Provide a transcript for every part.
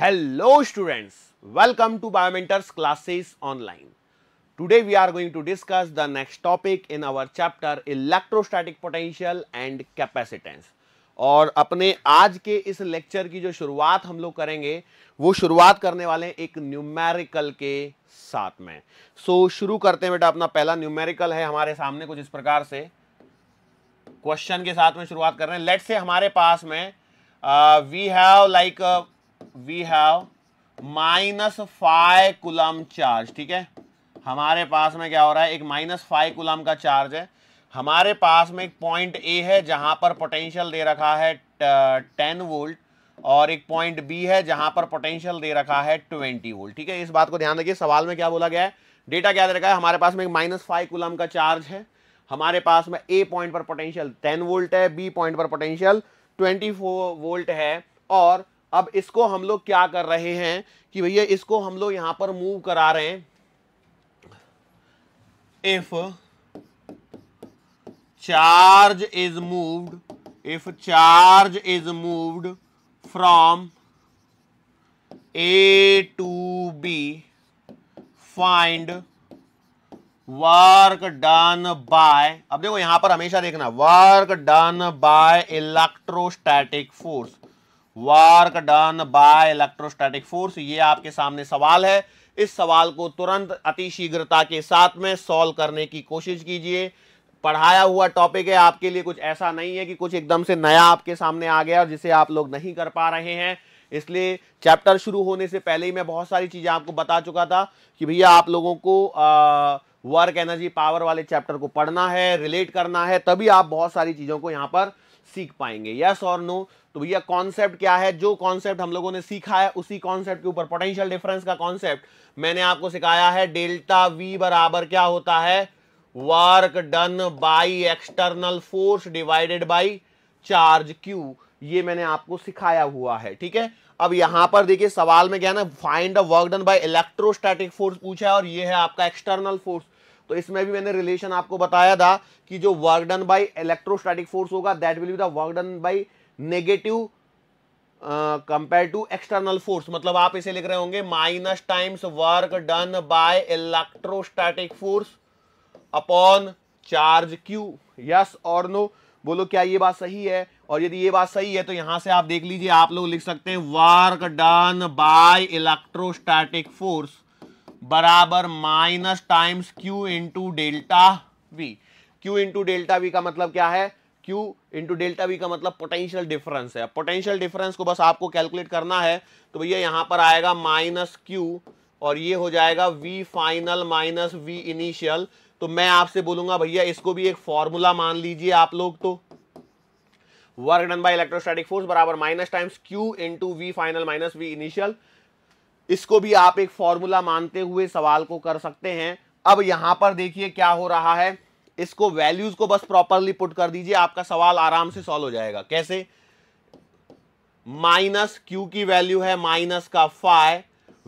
Hello students welcome to Biomentors classes online today we are going to discuss the next topic in our chapter electrostatic potential and capacitance और अपने आज के इस lecture की जो शुरुआत हम लोग करेंगे वो शुरुआत करने वाले एक न्यूमेरिकल के साथ में सो so, शुरू करते हैं बेटा अपना पहला न्यूमेरिकल है हमारे सामने कुछ इस प्रकार से क्वेश्चन के साथ में शुरुआत कर रहे हैं लेट से हमारे पास में we have like we have minus five coulomb charge ठीक है हमारे पास में क्या हो रहा है एक माइनस फाइव कुलम का चार्ज है हमारे पास में एक पॉइंट ए है जहां पर पोटेंशियल दे रखा है टेन वोल्ट और एक पॉइंट बी है जहां पर पोटेंशियल दे रखा है ट्वेंटी वोल्ट ठीक है इस बात को ध्यान रखिए सवाल में क्या बोला गया है डेटा क्या दे रखा है हमारे पास में एक माइनस फाइव कुलम का चार्ज है हमारे पास में ए पॉइंट पर पोटेंशियल टेन वोल्ट है बी पॉइंट पर पोटेंशियल ट्वेंटी वोल्ट है और अब इसको हम लोग क्या कर रहे हैं कि भैया इसको हम लोग यहां पर मूव करा रहे हैं if charge is moved if charge is moved from A to B find work done by अब देखो यहां पर हमेशा देखना work done by electrostatic force work done by electrostatic force ये आपके सामने सवाल है इस सवाल को तुरंत अति शीघ्रता के साथ में सॉल्व करने की कोशिश कीजिए पढ़ाया हुआ टॉपिक है आपके लिए कुछ ऐसा नहीं है कि कुछ एकदम से नया आपके सामने आ गया और जिसे आप लोग नहीं कर पा रहे हैं इसलिए चैप्टर शुरू होने से पहले ही मैं बहुत सारी चीज़ें आपको बता चुका था कि भैया आप लोगों को आ, वर्क एनर्जी पावर वाले चैप्टर को पढ़ना है रिलेट करना है तभी आप बहुत सारी चीज़ों को यहाँ पर सीख पाएंगे यस और नो तो भैया कॉन्सेप्ट क्या है जो कॉन्सेप्ट हम लोगों ने सीखा है उसी कॉन्सेप्ट के ऊपर पोटेंशियल डिफरेंस का कॉन्सेप्ट मैंने आपको सिखाया है डेल्टा वी बराबर क्या होता है work done by external force divided by charge q ये मैंने आपको सिखाया हुआ है ठीक है अब यहां पर देखिए सवाल में क्या है ना find a work done by electrostatic force पूछा है और ये है आपका एक्सटर्नल फोर्स तो इसमें भी मैंने रिलेशन आपको बताया था कि जो work done by electrostatic force होगा that will be the work done by negative compare to external force मतलब आप इसे लिख रहे होंगे minus times work done by electrostatic force upon charge q yes और नो बोलो क्या ये बात सही है और यदि ये बात सही है तो यहां से आप देख लीजिए आप लोग लिख सकते हैं work done by electrostatic force बराबर minus times q into delta V q into delta V का मतलब क्या है क्यू इंटू डेल्टा वी का मतलब पोटेंशियल डिफरेंस है पोटेंशियल डिफरेंस को बस आपको कैलकुलेट करना है तो भैया यहाँ पर आएगा माइनस क्यू और ये हो जाएगा V final minus V initial तो मैं आपसे बोलूंगा भैया इसको भी एक फॉर्मूला मान लीजिए आप लोग तो work done by electrostatic force बराबर minus times q into V final minus V initial इसको भी आप एक फॉर्मूला मानते हुए सवाल को कर सकते हैं अब यहां पर देखिए क्या हो रहा है इसको वैल्यूज को बस प्रॉपरली पुट कर दीजिए आपका सवाल आराम से सॉल्व हो जाएगा कैसे माइनस क्यू की वैल्यू है माइनस का फाइव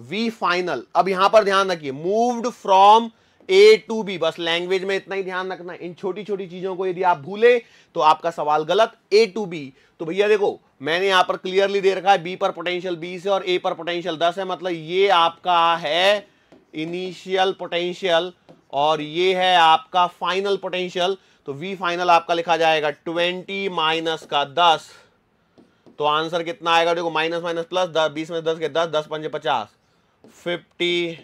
वी फाइनल अब यहां पर ध्यान रखिए moved from A to B बस लैंग्वेज में इतना ही ध्यान रखना इन छोटी छोटी चीजों को यदि आप भूले तो आपका सवाल गलत ए टू बी तो भैया देखो मैंने यहां पर क्लियरली दे रखा है बी पर पोटेंशियल बीस है और ए पर पोटेंशियल दस है मतलब ये आपका है इनिशियल पोटेंशियल और ये है आपका फाइनल पोटेंशियल तो वी फाइनल आपका लिखा जाएगा ट्वेंटी माइनस का दस तो आंसर कितना आएगा देखो माइनस माइनस प्लस दस बीस में दस के दस दस पंजे पचास fifty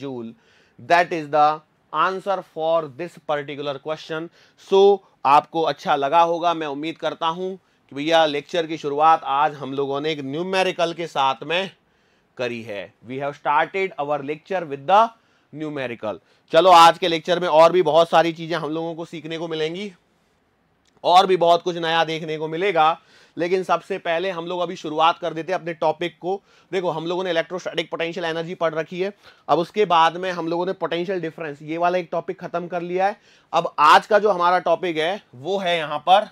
joule that is the answer for this particular question so आपको अच्छा लगा होगा मैं उम्मीद करता हूं कि भैया लेक्चर की शुरुआत आज हम लोगों ने एक न्यूमेरिकल के साथ में करी है we have started our lecture with the numerical चलो आज के लेक्चर में और भी बहुत सारी चीज़ें हम लोगों को सीखने को मिलेंगी और भी बहुत कुछ नया देखने को मिलेगा लेकिन सबसे पहले हम लोग अभी शुरुआत कर देते हैं अपने टॉपिक को देखो हम लोगों ने इलेक्ट्रोस्टैटिक पोटेंशियल एनर्जी पढ़ रखी है अब उसके बाद में हम लोगों ने पोटेंशियल डिफरेंस ये वाला एक टॉपिक खत्म कर लिया है अब आज का जो हमारा टॉपिक है वो है यहां पर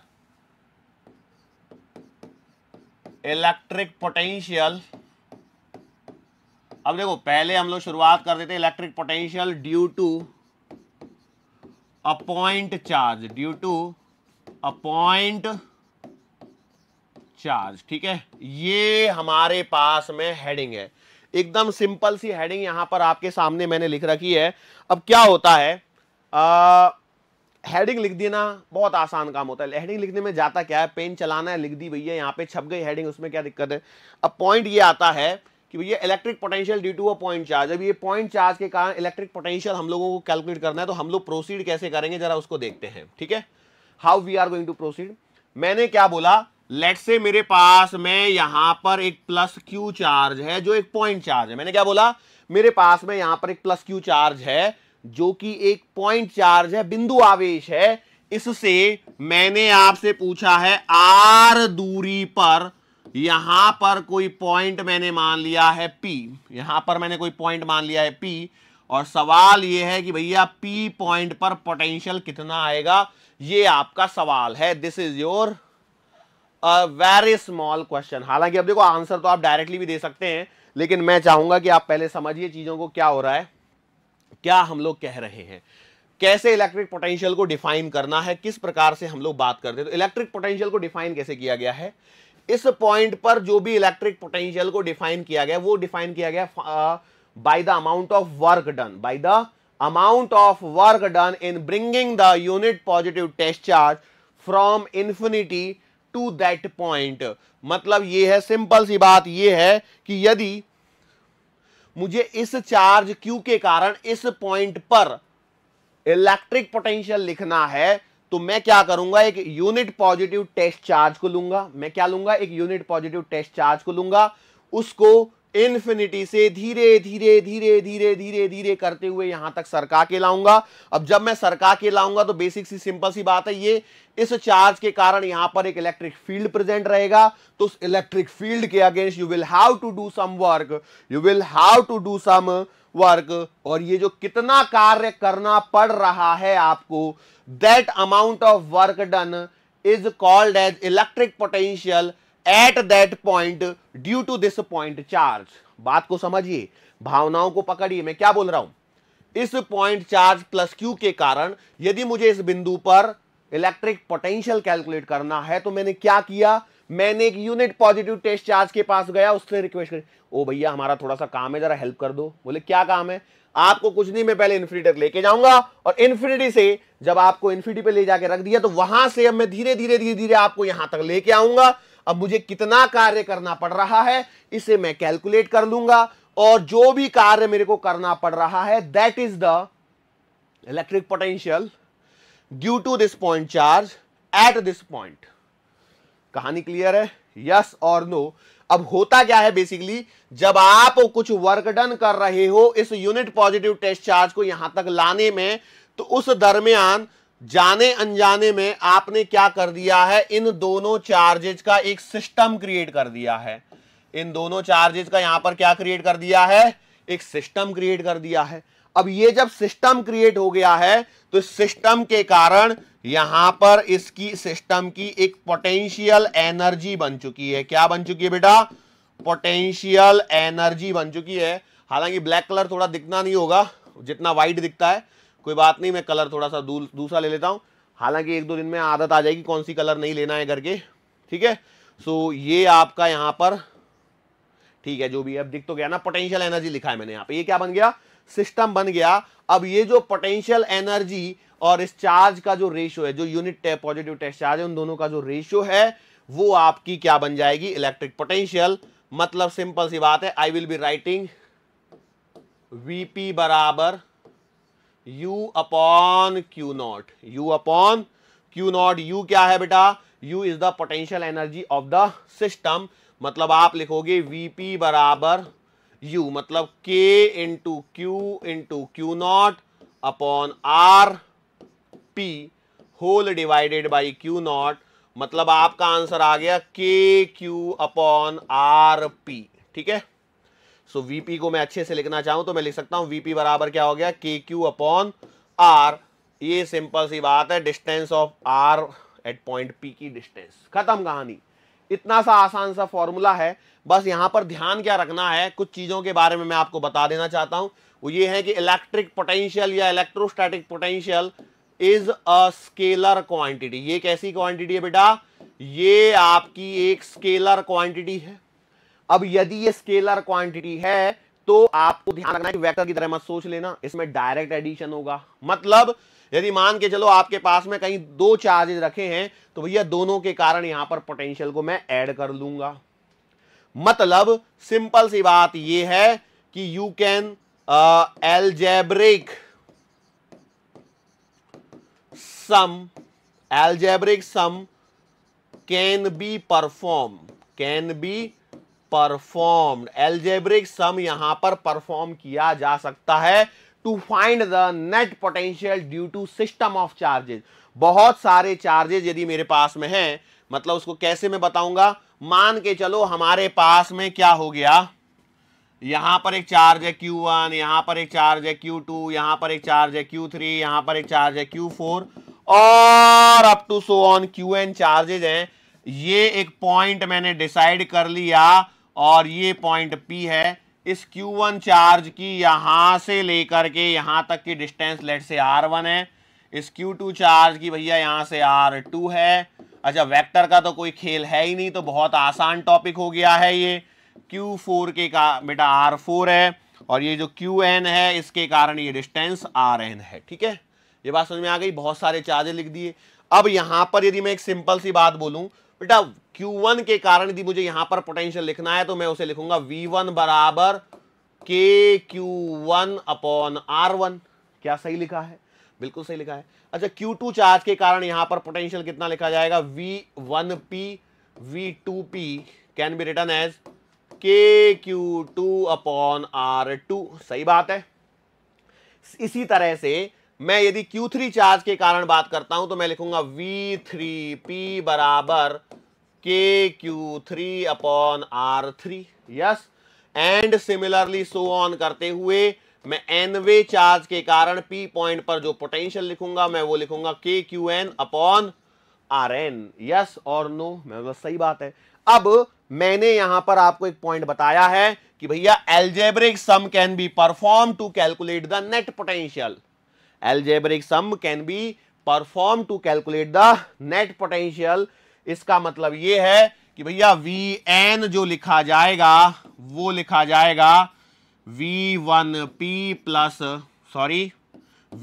इलेक्ट्रिक पोटेंशियल अब देखो पहले हम लोग शुरुआत कर देते electric potential due to a point charge due to a point charge ठीक है ये हमारे पास में हेडिंग है एकदम सिंपल सी हेडिंग यहां पर आपके सामने मैंने लिख रखी है अब क्या होता है आ, हेडिंग लिख देना बहुत आसान काम होता है हेडिंग लिखने में जाता क्या है पेन चलाना है लिख दी भैया यहाँ पे छप गई हेडिंग उसमें क्या दिक्कत है अब पॉइंट ये आता है कि भैया electric potential due to a point charge अब ये पॉइंट चार्ज के कारण इलेक्ट्रिक पोटेंशियल हम लोगों को कैलकुलेट करना है तो हम लोग प्रोसीड कैसे करेंगे जरा उसको देखते हैं ठीक है how we are going to proceed मैंने क्या बोला लेट से मेरे पास में यहां पर एक प्लस क्यू चार्ज है जो एक पॉइंट चार्ज है मैंने क्या बोला मेरे पास में यहां पर एक प्लस क्यू चार्ज है जो कि एक पॉइंट चार्ज है बिंदु आवेश है इससे मैंने आपसे पूछा है आर दूरी पर यहां पर कोई पॉइंट मैंने मान लिया है पी यहां पर मैंने कोई पॉइंट मान लिया है पी और सवाल यह है कि भैया पी पॉइंट पर पोटेंशियल कितना आएगा यह आपका सवाल है this is your a very small question हालांकि अब देखो आंसर तो आप डायरेक्टली भी दे सकते हैं लेकिन मैं चाहूंगा कि आप पहले समझिए चीजों को क्या हो रहा है क्या हम लोग कह रहे हैं कैसे इलेक्ट्रिक पोटेंशियल को डिफाइन करना है किस प्रकार से हम लोग बात करते हैं तो इलेक्ट्रिक पोटेंशियल को डिफाइन कैसे किया गया है इस पॉइंट पर जो भी इलेक्ट्रिक पोटेंशियल को डिफाइन किया गया वो डिफाइन किया गया by the amount of work done by the amount of work done in bringing the unit positive test charge from infinity to that point मतलब ये है सिंपल सी बात ये है कि यदि मुझे इस चार्ज क्यू के कारण इस पॉइंट पर इलेक्ट्रिक पोटेंशियल लिखना है तो मैं क्या करूंगा एक यूनिट पॉजिटिव टेस्ट चार्ज को लूंगा मैं क्या लूंगा एक यूनिट पॉजिटिव टेस्ट चार्ज को लूंगा उसको इन्फिनिटी से धीरे धीरे धीरे धीरे धीरे धीरे करते हुए यहां तक सरका के लाऊंगा अब जब मैं सरका के लाऊंगा तो बेसिक सी सिंपल सी बात है ये इस चार्ज के कारण यहां पर एक इलेक्ट्रिक फील्ड प्रेजेंट रहेगा तो उस इलेक्ट्रिक फील्ड के against you will have to do some work you will have to do some work और ये जो कितना कार्य करना पड़ रहा है आपको that amount of work done is called as electric potential at that point due to this point charge बात को समझिए भावनाओं को पकड़िए मैं क्या बोल रहा हूं इस पॉइंट चार्ज प्लस क्यू के कारण यदि मुझे इस बिंदु पर इलेक्ट्रिक पोटेंशियल कैलकुलेट करना है तो मैंने क्या किया मैंने एक यूनिट पॉजिटिव टेस्ट चार्ज के पास गया उससे रिक्वेस्ट करी ओ भैया हमारा थोड़ा सा काम है जरा हेल्प कर दो बोले क्या काम है आपको कुछ नहीं मैं पहले इन्फिनिटी तक लेके जाऊंगा और इन्फिनिटी से जब आपको इन्फिनिटी पे ले जाके रख दिया तो वहां से अब मैं धीरे धीरे धीरे धीरे आपको यहां तक लेके आऊंगा अब मुझे कितना कार्य करना पड़ रहा है इसे मैं कैलकुलेट कर लूंगा और जो भी कार्य मेरे को करना पड़ रहा है that is the electric potential due to this point charge at this point कहानी क्लियर है यस और नो अब होता क्या है बेसिकली जब आप कुछ वर्क डन कर रहे हो इस यूनिट पॉजिटिव टेस्ट चार्ज को यहां तक लाने में तो उस दरमियान जाने अनजाने में आपने क्या कर दिया है इन दोनों चार्जेज का एक सिस्टम क्रिएट कर दिया है इन दोनों चार्जेज का यहां पर क्या क्रिएट कर दिया है एक सिस्टम क्रिएट कर दिया है अब ये जब सिस्टम क्रिएट हो गया है तो सिस्टम के कारण यहां पर इसकी सिस्टम की एक पोटेंशियल एनर्जी बन चुकी है क्या बन चुकी है बेटा पोटेंशियल एनर्जी बन चुकी है हालांकि ब्लैक कलर थोड़ा दिखना नहीं होगा जितना व्हाइट दिखता है कोई बात नहीं मैं कलर थोड़ा सा दूसरा ले लेता हूं हालांकि एक दो दिन में आदत आ जाएगी कौन सी कलर नहीं लेना है करके ठीक है सो ये आपका यहां पर ठीक है जो भी अब दिख तो गया ना पोटेंशियल एनर्जी लिखा है मैंने यहां पे ये क्या बन गया सिस्टम बन गया अब ये जो पोटेंशियल एनर्जी और इस चार्ज का जो रेशियो है जो यूनिट पॉजिटिव टेस्ट चार्ज है उन दोनों का जो रेशियो है वो आपकी क्या बन जाएगी इलेक्ट्रिक पोटेंशियल मतलब सिंपल सी बात है I will be writing VP बराबर U upon q not U upon q not U क्या है बेटा U is the potential energy of the system मतलब आप लिखोगे वीपी बराबर u मतलब k into q into q not upon r P whole divided by q not मतलब आपका आंसर आ गया के क्यू अपॉन आर पी ठीक है सो so, वीपी को मैं अच्छे से लिखना चाहूं तो मैं लिख सकता हूं वीपी बराबर क्या हो गया के क्यू अपॉन आर ये सिंपल सी बात है distance of r at point P की डिस्टेंस खत्म कहानी इतना सा आसान सा फॉर्मूला है बस यहां पर ध्यान क्या रखना है कुछ चीज़ों के बारे में मैं आपको बता देना चाहता हूं वो ये है कि इलेक्ट्रिक पोटेंशियल या electrostatic potential is a scalar quantity ये कैसी क्वांटिटी है बेटा ये आपकी एक स्केलर क्वांटिटी है अब यदि ये स्केलर क्वांटिटी है तो आपको ध्यान रखना है कि वेक्टर की तरह मत सोच लेना इसमें डायरेक्ट एडिशन होगा मतलब यदि मान के चलो आपके पास में कहीं दो चार्जेस रखे हैं तो भैया दोनों के कारण यहां पर पोटेंशियल को मैं ऐड कर लूंगा मतलब सिंपल सी बात यह है कि you can algebraic sum algebraic sum can be perform can be perform algebraic sum यहां पर परफॉर्म किया जा सकता है to find the net potential due to system of charges बहुत सारे चार्जेज यदि मेरे पास में हैं मतलब उसको कैसे मैं बताऊंगा मान के चलो हमारे पास में क्या हो गया यहां पर एक चार्ज है क्यू वन यहां पर एक चार्ज है क्यू टू यहां पर एक चार्ज है क्यू थ्री यहां पर एक चार्ज है क्यू फोर और up to so on q n charges है ये एक पॉइंट मैंने डिसाइड कर लिया और ये पॉइंट पी है इस Q1 चार्ज की यहां से लेकर के यहाँ तक की डिस्टेंस लेट से R1 है इस Q2 चार्ज की भैया यहाँ से R2 है अच्छा वेक्टर का तो कोई खेल है ही नहीं तो बहुत आसान टॉपिक हो गया है ये Q4 के का बेटा R4 है और ये जो Qn है इसके कारण ये डिस्टेंस Rn है ठीक है ये बात समझ में आ गई बहुत सारे चार्ज लिख दिए अब यहाँ पर यदि मैं एक सिंपल सी बात बोलूँ बेटा Q1 के कारण यदि मुझे यहां पर पोटेंशियल लिखना है तो मैं उसे लिखूंगा V1 बराबर k q one upon r one क्या सही लिखा है बिल्कुल सही लिखा है अच्छा Q2 चार्ज के कारण यहां पर पोटेंशियल कितना लिखा जाएगा V one P two P can be written as k q two upon r two सही बात है इसी तरह से मैं यदि Q3 चार्ज के कारण बात करता हूं तो मैं लिखूंगा V3P बराबर k q three upon r three yes and similarly so on करते हुए मैं एनवे चार्ज के कारण पी पॉइंट पर जो पोटेंशियल लिखूंगा मैं वो लिखूंगा k q n upon r n yes और नो मैं बस सही बात है अब मैंने यहां पर आपको एक पॉइंट बताया है कि भैया algebraic sum can be perform to calculate the net potential algebraic sum can be perform to calculate the net potential इसका मतलब यह है कि भैया वी एन जो लिखा जाएगा वो लिखा जाएगा V one P plus sorry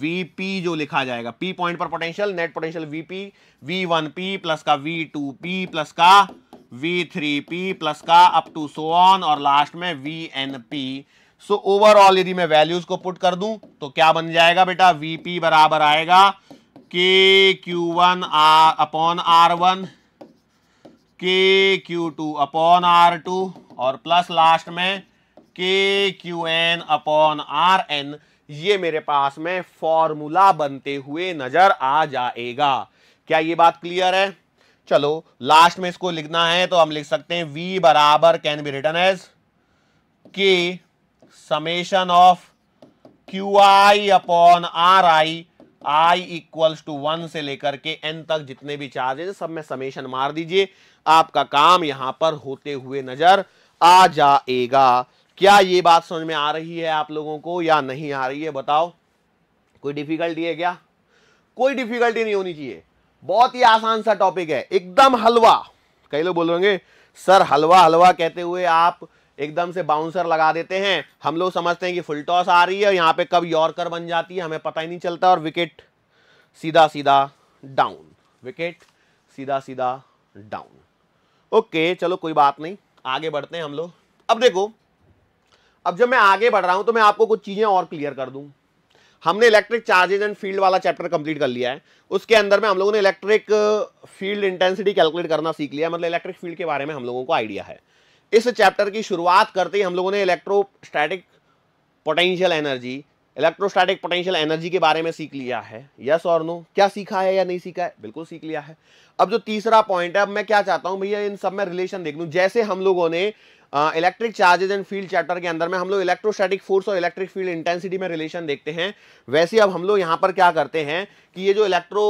V P जो लिखा जाएगा पी पॉइंट पर potential net potential VP V one P plus का वी टू पी प्लस का वी थ्री पी प्लस का अप टू सो ऑन और लास्ट में V n P so overall यदि मैं वैल्यूज को पुट कर दूं तो क्या बन जाएगा बेटा वीपी बराबर आएगा के q one r upon r one k q two upon r two और प्लस लास्ट में k q n upon r n ये मेरे पास में फॉर्मूला बनते हुए नजर आ जाएगा क्या ये बात क्लियर है चलो लास्ट में इसको लिखना है तो हम लिख सकते हैं v बराबर can be written as k summation of q i upon r i i equals to one से लेकर के एन तक जितने भी चार्जेस सब में समेशन मार दीजिए आपका काम यहां पर होते हुए नजर आ जाएगा क्या ये बात समझ में आ रही है आप लोगों को या नहीं आ रही है बताओ कोई डिफिकल्टी है क्या कोई डिफिकल्टी नहीं होनी चाहिए बहुत ही आसान सा टॉपिक है एकदम हलवा कई लोग बोलेंगे सर हलवा हलवा कहते हुए आप एकदम से बाउंसर लगा देते हैं हम लोग समझते हैं कि फुल टॉस आ रही है यहाँ पे कब यॉर्कर बन जाती है हमें पता ही नहीं चलता और विकेट सीधा सीधा डाउन विकेट सीधा सीधा डाउन ओके चलो कोई बात नहीं आगे बढ़ते हैं हम लोग अब देखो अब जब मैं आगे बढ़ रहा हूं तो मैं आपको कुछ चीज़ें और क्लियर कर दूं हमने इलेक्ट्रिक चार्जेज एंड फील्ड वाला चैप्टर कंप्लीट कर लिया है उसके अंदर में हम लोगों ने इलेक्ट्रिक फील्ड इंटेंसिटी कैलकुलेट करना सीख लिया मतलब इलेक्ट्रिक फील्ड के बारे में हम लोगों को आइडिया है इस चैप्टर की शुरुआत करते ही हम लोगों ने electrostatic potential energy electrostatic potential energy के बारे में सीख लिया है यस और नो क्या सीखा है या नहीं सीखा है बिल्कुल सीख लिया है अब जो तीसरा पॉइंट है अब मैं क्या चाहता हूं भैया इन सब में रिलेशन देख लूँ जैसे हम लोगों ने electric charges and field chapter के अंदर में हम लोग इलेक्ट्रोस्टैटिक फोर्स और इलेक्ट्रिक फील्ड इंटेंसिटी में रिलेशन देखते हैं वैसे अब हम लोग यहाँ पर क्या करते हैं कि ये जो इलेक्ट्रो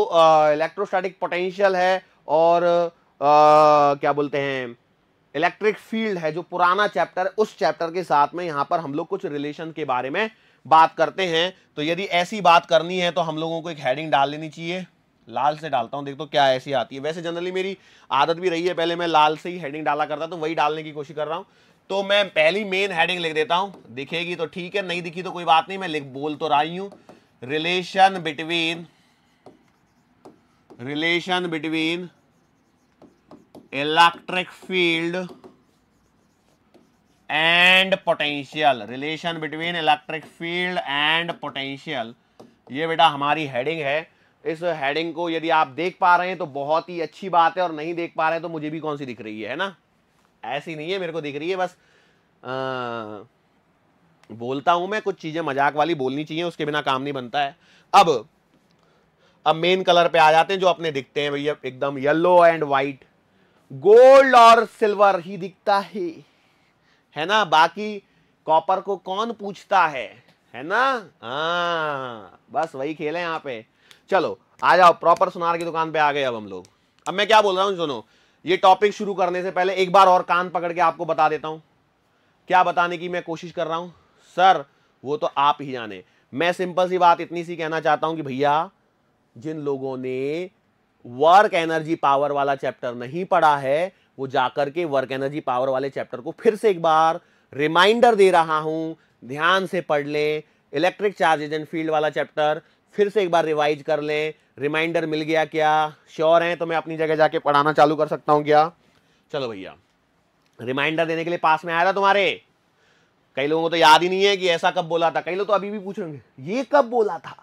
इलेक्ट्रोस्टैटिक पोटेंशियल है और आ, क्या बोलते हैं इलेक्ट्रिक फील्ड है जो पुराना चैप्टर है उस चैप्टर के साथ में यहां पर हम लोग कुछ रिलेशन के बारे में बात करते हैं तो यदि ऐसी बात करनी है तो हम लोगों को एक हेडिंग डाल लेनी चाहिए लाल से डालता हूं देख तो क्या ऐसी आती है वैसे जनरली मेरी आदत भी रही है पहले मैं लाल से ही हेडिंग डाला करता तो वही डालने की कोशिश कर रहा हूं तो मैं पहली मेन हेडिंग लिख देता हूं दिखेगी तो ठीक है नहीं दिखी तो कोई बात नहीं मैं लिख बोल तो रही हूं relation between relation between electric field and potential relation between electric field and potential ये बेटा हमारी हेडिंग है इस हेडिंग को यदि आप देख पा रहे हैं तो बहुत ही अच्छी बात है और नहीं देख पा रहे हैं तो मुझे भी कौन सी दिख रही है ना ऐसी नहीं है मेरे को दिख रही है बस आ, बोलता हूं मैं कुछ चीज़ें मजाक वाली बोलनी चाहिए उसके बिना काम नहीं बनता है अब अब मेन कलर पे आ जाते हैं जो अपने दिखते हैं भैया एकदम येलो एंड व्हाइट गोल्ड और सिल्वर ही दिखता है है ना बाकी कॉपर को कौन पूछता है है ना आ, हाँ, बस वही खेल है यहाँ पे चलो आ जाओ प्रॉपर सुनार की दुकान पे आ गए अब हम लोग अब मैं क्या बोल रहा हूँ सुनो ये टॉपिक शुरू करने से पहले एक बार और कान पकड़ के आपको बता देता हूँ क्या बताने की मैं कोशिश कर रहा हूँ सर वो तो आप ही जाने मैं सिंपल सी बात इतनी सी कहना चाहता हूँ कि भैया जिन लोगों ने वर्क एनर्जी पावर वाला चैप्टर नहीं पढ़ा है वो जाकर के वर्क एनर्जी पावर वाले चैप्टर को फिर से एक बार रिमाइंडर दे रहा हूं ध्यान से पढ़ लें इलेक्ट्रिक चार्जेज एंड फील्ड वाला चैप्टर फिर से एक बार रिवाइज कर लें रिमाइंडर मिल गया क्या श्योर हैं तो मैं अपनी जगह जाके पढ़ाना चालू कर सकता हूं क्या चलो भैया रिमाइंडर देने के लिए पास में आया था तुम्हारे कई लोगों को तो याद ही नहीं है कि ऐसा कब बोला था कई लोग तो अभी भी पूछेंगे ये कब बोला था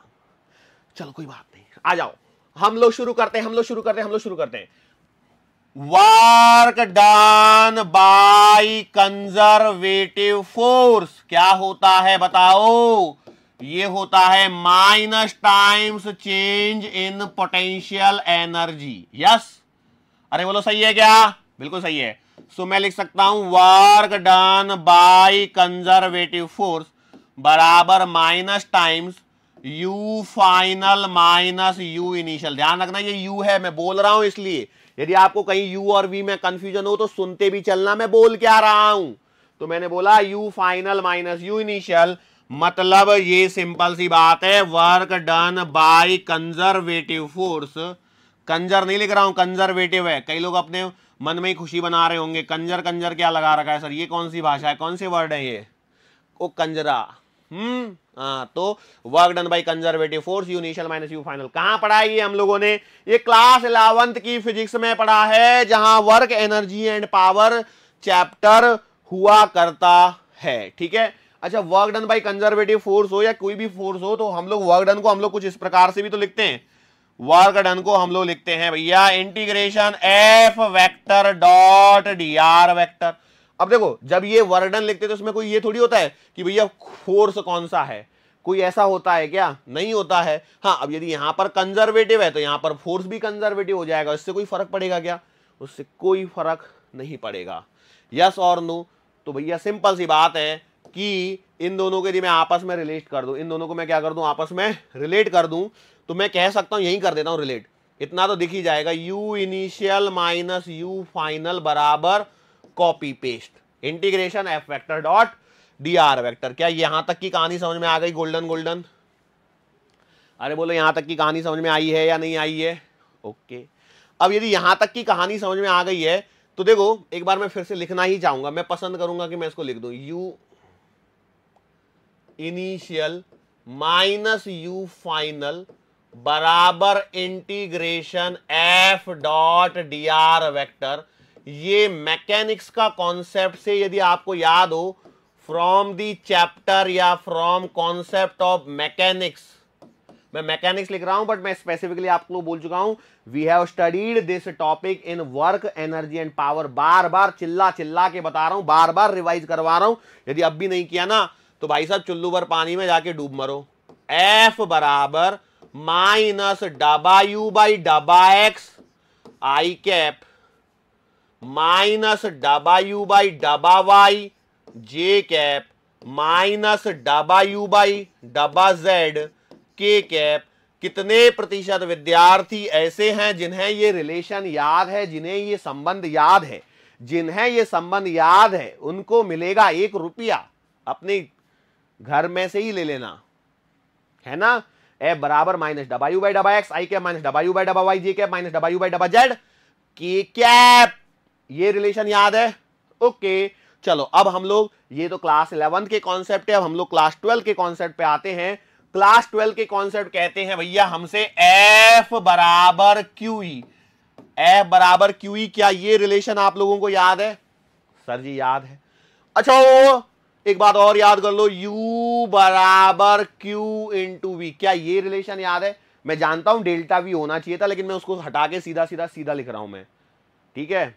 चलो कोई बात नहीं आ जाओ हम लोग शुरू करते हैं हम लोग शुरू करते हैं हम लोग शुरू करते हैं work done by conservative force क्या होता है बताओ ये होता है minus times change in potential energy yes अरे बोलो सही है क्या बिल्कुल सही है सो so, मैं लिख सकता हूं work done by conservative force बराबर minus times u final minus u initial ध्यान रखना ये u है मैं बोल रहा हूं इसलिए यदि आपको कहीं u और v में कंफ्यूजन हो तो सुनते भी चलना मैं बोल क्या रहा हूं तो मैंने बोला u final minus u initial मतलब ये सिंपल सी बात है work done by conservative force कंजर नहीं लिख रहा हूं कंजर्वेटिव है कई लोग अपने मन में ही खुशी बना रहे होंगे कंजर कंजर क्या लगा रखा है सर ये कौन सी भाषा है कौन से वर्ड है ये ओ कंजरा हम्म हाँ, तो work done by conservative force U initial minus U final कहां पढ़ा है ये हम लोगों ने ये क्लास इलेवंथ की फिजिक्स में पढ़ा है जहां work energy and power chapter हुआ करता है ठीक है अच्छा work done by conservative force हो या कोई भी फोर्स हो तो हम लोग वर्क डन को हम लोग कुछ इस प्रकार से भी तो लिखते हैं वर्क डन को हम लोग लिखते हैं भैया integration F vector dot D R vector अब देखो जब ये वर्डन लिखते तो उसमें कोई ये थोड़ी होता है कि भैया फोर्स कौन सा है कोई ऐसा होता है क्या नहीं होता है हाँ अब यदि यहां पर कंजर्वेटिव है तो यहां पर फोर्स भी कंजर्वेटिव हो जाएगा इससे कोई फर्क पड़ेगा क्या उससे कोई फर्क नहीं पड़ेगा यस और नो तो भैया सिंपल सी बात है कि इन दोनों के यदि मैं आपस में रिलेट कर दूं इन दोनों को मैं क्या कर दूं आपस में रिलेट कर दूं तो मैं कह सकता हूं यही कर देता हूँ रिलेट इतना तो दिख ही जाएगा U initial minus U final बराबर copy paste integration F vector dot D R vector क्या यहां तक की कहानी समझ में आ गई गोल्डन गोल्डन अरे बोलो यहां तक की कहानी समझ में आई है या नहीं आई है ओके अब यदि यहां तक की कहानी समझ में आ गई है तो देखो एक बार मैं फिर से लिखना ही चाहूंगा मैं पसंद करूंगा कि मैं इसको लिख दू U initial minus U final बराबर integration F dot D R vector ये मैकेनिक्स का कॉन्सेप्ट से यदि आपको याद हो फ्रॉम दी चैप्टर या फ्रॉम कॉन्सेप्ट ऑफ मैकेनिक्स मैं मैकेनिक्स लिख रहा हूं बट मैं स्पेसिफिकली आपको बोल चुका हूं we have studied this topic in work energy and power बार बार चिल्ला चिल्ला के बता रहा हूं बार बार रिवाइज करवा रहा हूं यदि अब भी नहीं किया ना तो भाई साहब चुल्लू भर पानी में जाके डूब मरो एफ बराबर माइनस डबा यू बाई डबा एक्स आई कैप माइनस डबा यू बाई डबा वाई जे कैप माइनस डबा यू बाई डबा जेड के कैप कितने प्रतिशत विद्यार्थी ऐसे हैं जिन्हें ये रिलेशन याद है जिन्हें ये संबंध याद है जिन्हें ये संबंध याद है उनको मिलेगा एक रुपया अपने घर में से ही ले लेना है ना ए बराबर माइनस डबा यू बाई डबा एक्स आई कैप माइनस डबा यू बाई डबा वाई जे कैप माइनस डबा यू बाई डबा जेड के कैप ये रिलेशन याद है ओके okay. चलो अब हम लोग ये तो क्लास इलेवंथ के कॉन्सेप्ट है अब हम लोग क्लास ट्वेल्व के कॉन्सेप्ट पे आते हैं क्लास ट्वेल्व के कॉन्सेप्ट कहते हैं भैया हमसे एफ बराबर क्यू एफ e। बराबर क्यू e, क्या ये रिलेशन आप लोगों को याद है सर जी याद है अच्छा ओ, एक बात और याद कर लो u बराबर q टू वी क्या ये रिलेशन याद है मैं जानता हूं डेल्टा v होना चाहिए था लेकिन मैं उसको हटा के सीधा सीधा सीधा लिख रहा हूं मैं ठीक है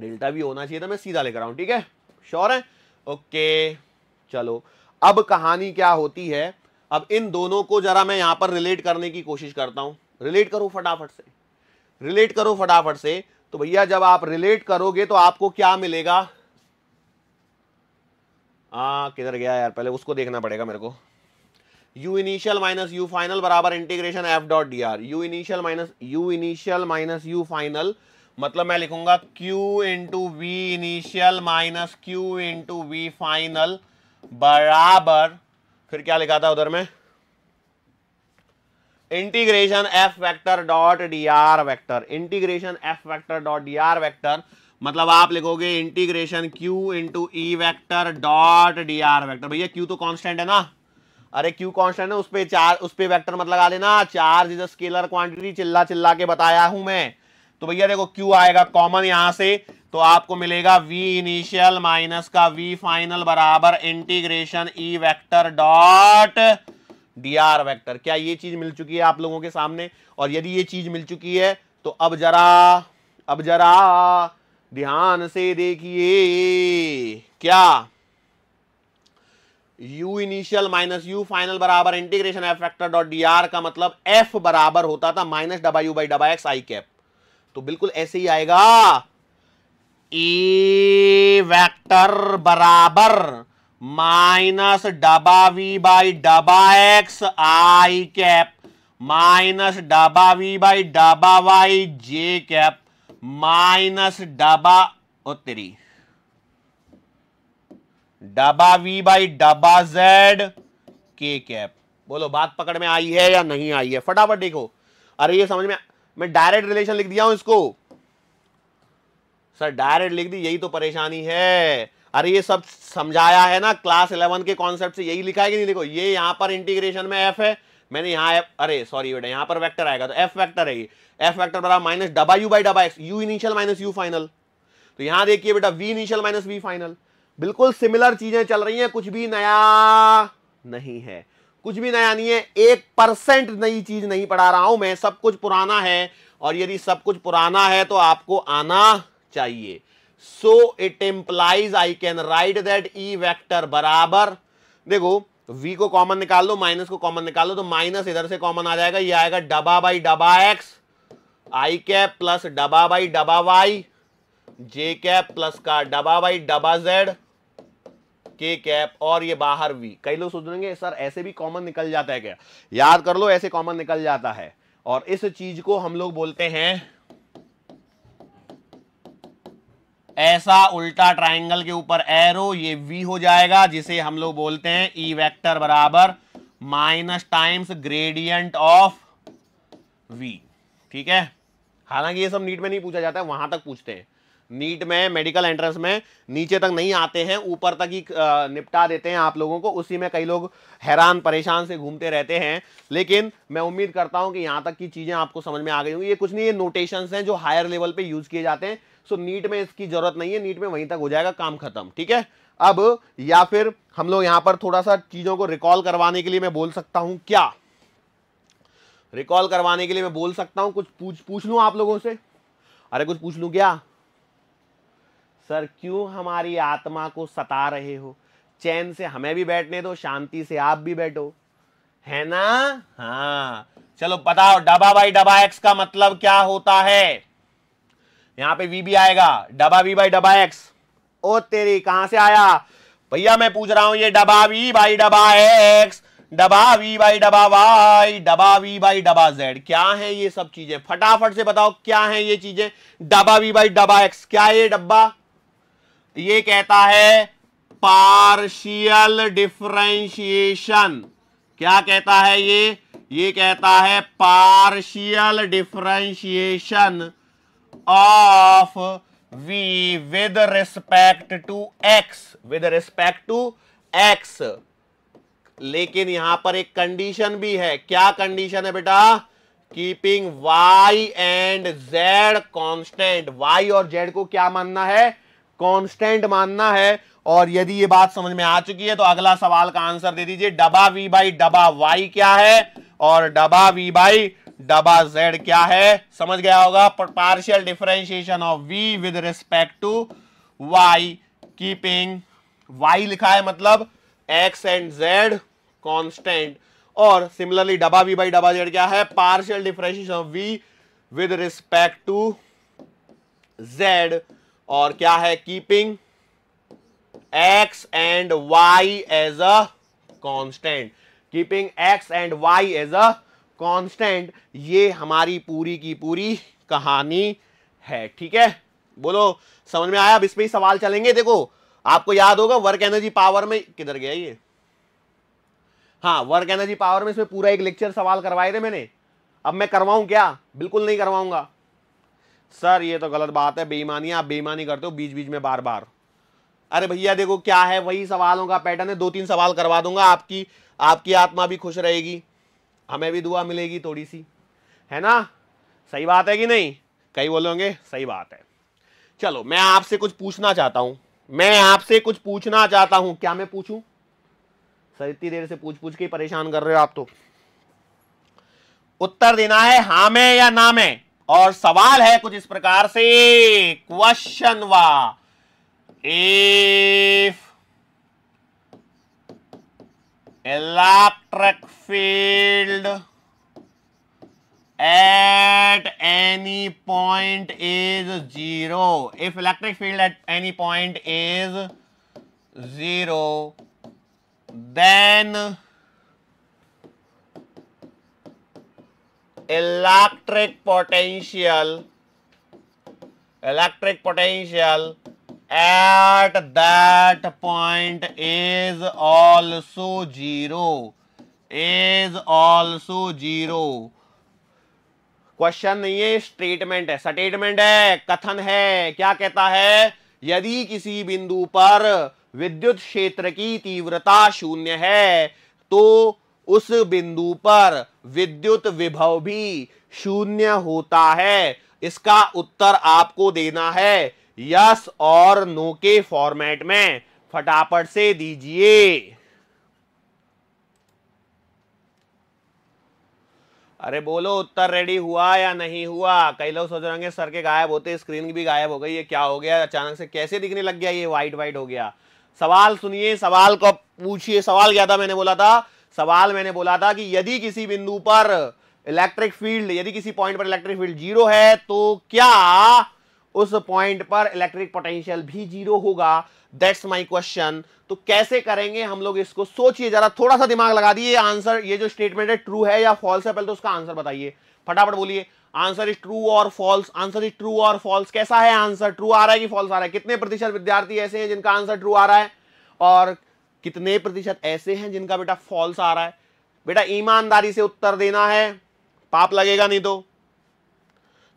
डेल्टा भी होना चाहिए था मैं सीधा लेकर आऊं ठीक है श्योर है ओके चलो अब कहानी क्या होती है अब इन दोनों को जरा मैं यहां पर रिलेट करने की कोशिश करता हूं रिलेट करो फटाफट से रिलेट करो फटाफट से तो भैया जब आप रिलेट करोगे तो आपको क्या मिलेगा आ हाँ, किधर गया यार पहले उसको देखना पड़ेगा मेरे को u initial minus u final बराबर integration f dot D R U initial minus U initial minus U final मतलब मैं लिखूंगा Q into V initial minus Q into V final बराबर फिर क्या लिखा था उधर में integration F vector dot D R vector integration F vector dot D R vector मतलब आप लिखोगे integration Q into E vector dot D R vector भैया क्यू तो कॉन्स्टेंट है ना अरे क्यू कॉन्स्टेंट है उस पर चार उस पर वैक्टर मत लगा लेना charge is a scalar quantity चिल्ला चिल्ला के बताया हूं मैं तो भैया देखो क्यू आएगा कॉमन यहां से तो आपको मिलेगा v इनिशियल माइनस का v फाइनल बराबर integration e vector dot dr vector क्या ये चीज मिल चुकी है आप लोगों के सामने और यदि ये चीज मिल चुकी है तो अब जरा अब जरा ध्यान से देखिए क्या u initial minus U final बराबर integration F vector dot D का मतलब f बराबर होता था माइनस डबा यू बाई डबा एक्स आई कैप तो बिल्कुल ऐसे ही आएगा ई e वेक्टर बराबर माइनस डबा वी बाई डबा एक्स आई कैप माइनस डबा वी बाई डबा वाई जे कैप माइनस डबा उत्तरी तेरी डबा वी बाई डबा जेड के कैप बोलो बात पकड़ में आई है या नहीं आई है फटाफट देखो अरे ये समझ में मैं डायरेक्ट रिलेशन लिख दिया हूं इसको सर डायरेक्ट लिख दी यही तो परेशानी है अरे ये सब समझाया है ना क्लास इलेवन के कॉन्सेप्ट से यही लिखा है कि नहीं देखो ये यहां पर इंटीग्रेशन में एफ है मैंने यहां एफ अरे सॉरी बेटा यहाँ पर वेक्टर आएगा तो एफ वैक्टर है एफ वैक्टर बड़ा माइनस डबा यू बाई डबा X U initial minus U final तो यहां देखिए बेटा V initial minus V final बिल्कुल सिमिलर चीजें चल रही हैं कुछ भी नया नहीं है कुछ भी नया नहीं है एक परसेंट नई चीज नहीं पढ़ा रहा हूं मैं सब कुछ पुराना है और यदि सब कुछ पुराना है तो आपको आना चाहिए so it implies I can write that E vector बराबर देखो v को कॉमन निकाल लो माइनस को कॉमन निकाल लो तो माइनस इधर से कॉमन आ जाएगा ये आएगा डबा बाई डबा एक्स आई कैप प्लस डबा बाई डबा वाई जे कैप प्लस का डबा बाई डबा जेड के कैप और ये बाहर वी कई लोग रहे सर ऐसे भी कॉमन निकल जाता है क्या याद कर लो ऐसे कॉमन निकल जाता है और इस चीज को हम लोग बोलते हैं ऐसा उल्टा ट्राइंगल के ऊपर एरो ये वी हो जाएगा जिसे हम लोग बोलते हैं ई e वेक्टर बराबर minus times gradient of V ठीक है हालांकि ये सब नीट में नहीं पूछा जाता है वहां तक पूछते हैं नीट में मेडिकल एंट्रेंस में नीचे तक नहीं आते हैं ऊपर तक ही निपटा देते हैं आप लोगों को उसी में कई लोग हैरान परेशान से घूमते रहते हैं लेकिन मैं उम्मीद करता हूं कि यहां तक की चीज़ें आपको समझ में आ गई होंगी ये कुछ नहीं ये नोटेशंस हैं जो हायर लेवल पे यूज़ किए जाते हैं सो नीट में इसकी ज़रूरत नहीं है नीट में वहीं तक हो जाएगा काम खत्म ठीक है अब या फिर हम लोग यहां पर थोड़ा सा चीज़ों को रिकॉल करवाने के लिए मैं बोल सकता हूँ क्या रिकॉल करवाने के लिए मैं बोल सकता हूँ कुछ पूछ पूछ लू आप लोगों से अरे कुछ पूछ लू क्या सर क्यों हमारी आत्मा को सता रहे हो चैन से हमें भी बैठने दो शांति से आप भी बैठो है ना हाँ चलो बताओ डबा बाई डबा एक्स का मतलब क्या होता है यहां पे वी भी आएगा डबा वी बाई डबा एक्स ओ तेरी कहां से आया भैया मैं पूछ रहा हूं ये डबा वी बाई डबा एक्स डबा वी बाई डबा वाई डबा वी बाई डबा जेड क्या है ये सब चीजें फटाफट से बताओ क्या है ये चीजें डबा वी बाई डबा एक्स क्या है ये डब्बा ये कहता है पार्शियल डिफ्रेंशिएशन क्या कहता है ये ये कहता है partial differentiation of v with respect to x with respect to x लेकिन यहां पर एक कंडीशन भी है क्या कंडीशन है बेटा keeping y and z constant y और z को क्या मानना है कांस्टेंट मानना है और यदि ये बात समझ में आ चुकी है तो अगला सवाल का आंसर दे दीजिए डबा वी बाई डबा वाई क्या है और डबा वी बाई डबा जेड क्या है समझ गया होगा partial differentiation of V with respect to Y keeping Y लिखा है मतलब एक्स एंड जेड कॉन्स्टेंट और सिमिलरली डबा वी बाई डबा जेड क्या है partial differentiation of V with respect to Z और क्या है keeping X and Y as a constant keeping X and Y as a constant ये हमारी पूरी की पूरी कहानी है ठीक है बोलो समझ में आया अब इसमें ही सवाल चलेंगे देखो आपको याद होगा वर्क एनर्जी पावर में किधर गया ये हाँ वर्क एनर्जी पावर में इसमें पूरा एक लेक्चर सवाल करवाए थे मैंने अब मैं करवाऊं क्या बिल्कुल नहीं करवाऊंगा सर ये तो गलत बात है बेईमानी आप बेईमानी करते हो बीच बीच में बार बार अरे भैया देखो क्या है वही सवालों का पैटर्न है दो तीन सवाल करवा दूंगा आपकी आपकी आत्मा भी खुश रहेगी हमें भी दुआ मिलेगी थोड़ी सी है ना सही बात है कि नहीं कई बोलोगे सही बात है चलो मैं आपसे कुछ पूछना चाहता हूं मैं आपसे कुछ पूछना चाहता हूं क्या मैं पूछू सर इतनी देर से पूछ पूछ के परेशान कर रहे हो आप तो उत्तर देना है हा में या ना में और सवाल है कुछ इस प्रकार से क्वेश्चन व if electric field at any point is zero if electric field at any point is zero then electric potential electric potential at that point is also zero is also zero question नहीं है statement है statement है कथन है क्या कहता है यदि किसी बिंदु पर विद्युत क्षेत्र की तीव्रता शून्य है तो उस बिंदु पर विद्युत विभव भी शून्य होता है इसका उत्तर आपको देना है यस और नो के फॉर्मेट में फटाफट से दीजिए अरे बोलो उत्तर रेडी हुआ या नहीं हुआ कई लोग सोच रहे होंगे सर के गायब होते स्क्रीन भी गायब हो गई ये क्या हो गया अचानक से कैसे दिखने लग गया ये वाइट वाइट हो गया सवाल सुनिए सवाल को पूछिए सवाल क्या था मैंने बोला था सवाल मैंने बोला था कि यदि किसी बिंदु पर इलेक्ट्रिक फील्ड यदि किसी पॉइंट पर इलेक्ट्रिक फील्ड जीरो है तो क्या उस पॉइंट पर इलेक्ट्रिक पोटेंशियल भी जीरो होगा दैट्स माय क्वेश्चन तो कैसे करेंगे हम लोग इसको सोचिए जरा थोड़ा सा दिमाग लगा दिए आंसर ये जो स्टेटमेंट है ट्रू है या फॉल्स है पहले तो उसका आंसर बताइए फटाफट बोलिए आंसर इज ट्रू और फॉल्स आंसर इज ट्रू और फॉल्स कैसा है आंसर ट्रू आ रहा है कि फॉल्स आ रहा है कितने प्रतिशत विद्यार्थी ऐसे हैं जिनका आंसर ट्रू आ रहा है और कितने प्रतिशत ऐसे हैं जिनका बेटा फॉल्स आ रहा है बेटा ईमानदारी से उत्तर देना है पाप लगेगा नहीं तो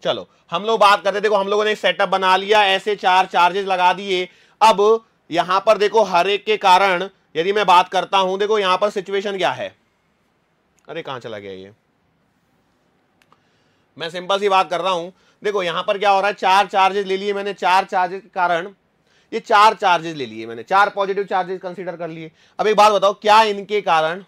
चलो हम लोग बात करते देखो हम लोगों ने सेटअप बना लिया ऐसे चार चार्जेस लगा दिए अब यहां पर देखो हर एक के कारण यदि मैं बात करता हूं देखो यहां पर सिचुएशन क्या है अरे कहां चला गया ये मैं सिंपल सी बात कर रहा हूं देखो यहां पर क्या हो रहा है चार चार्जेस ले लिए मैंने चार चार्जेस के कारण ये चार चार्जेस ले लिए मैंने चार पॉजिटिव चार्जेस कंसिडर कर लिए अब एक बात बताओ क्या इनके कारण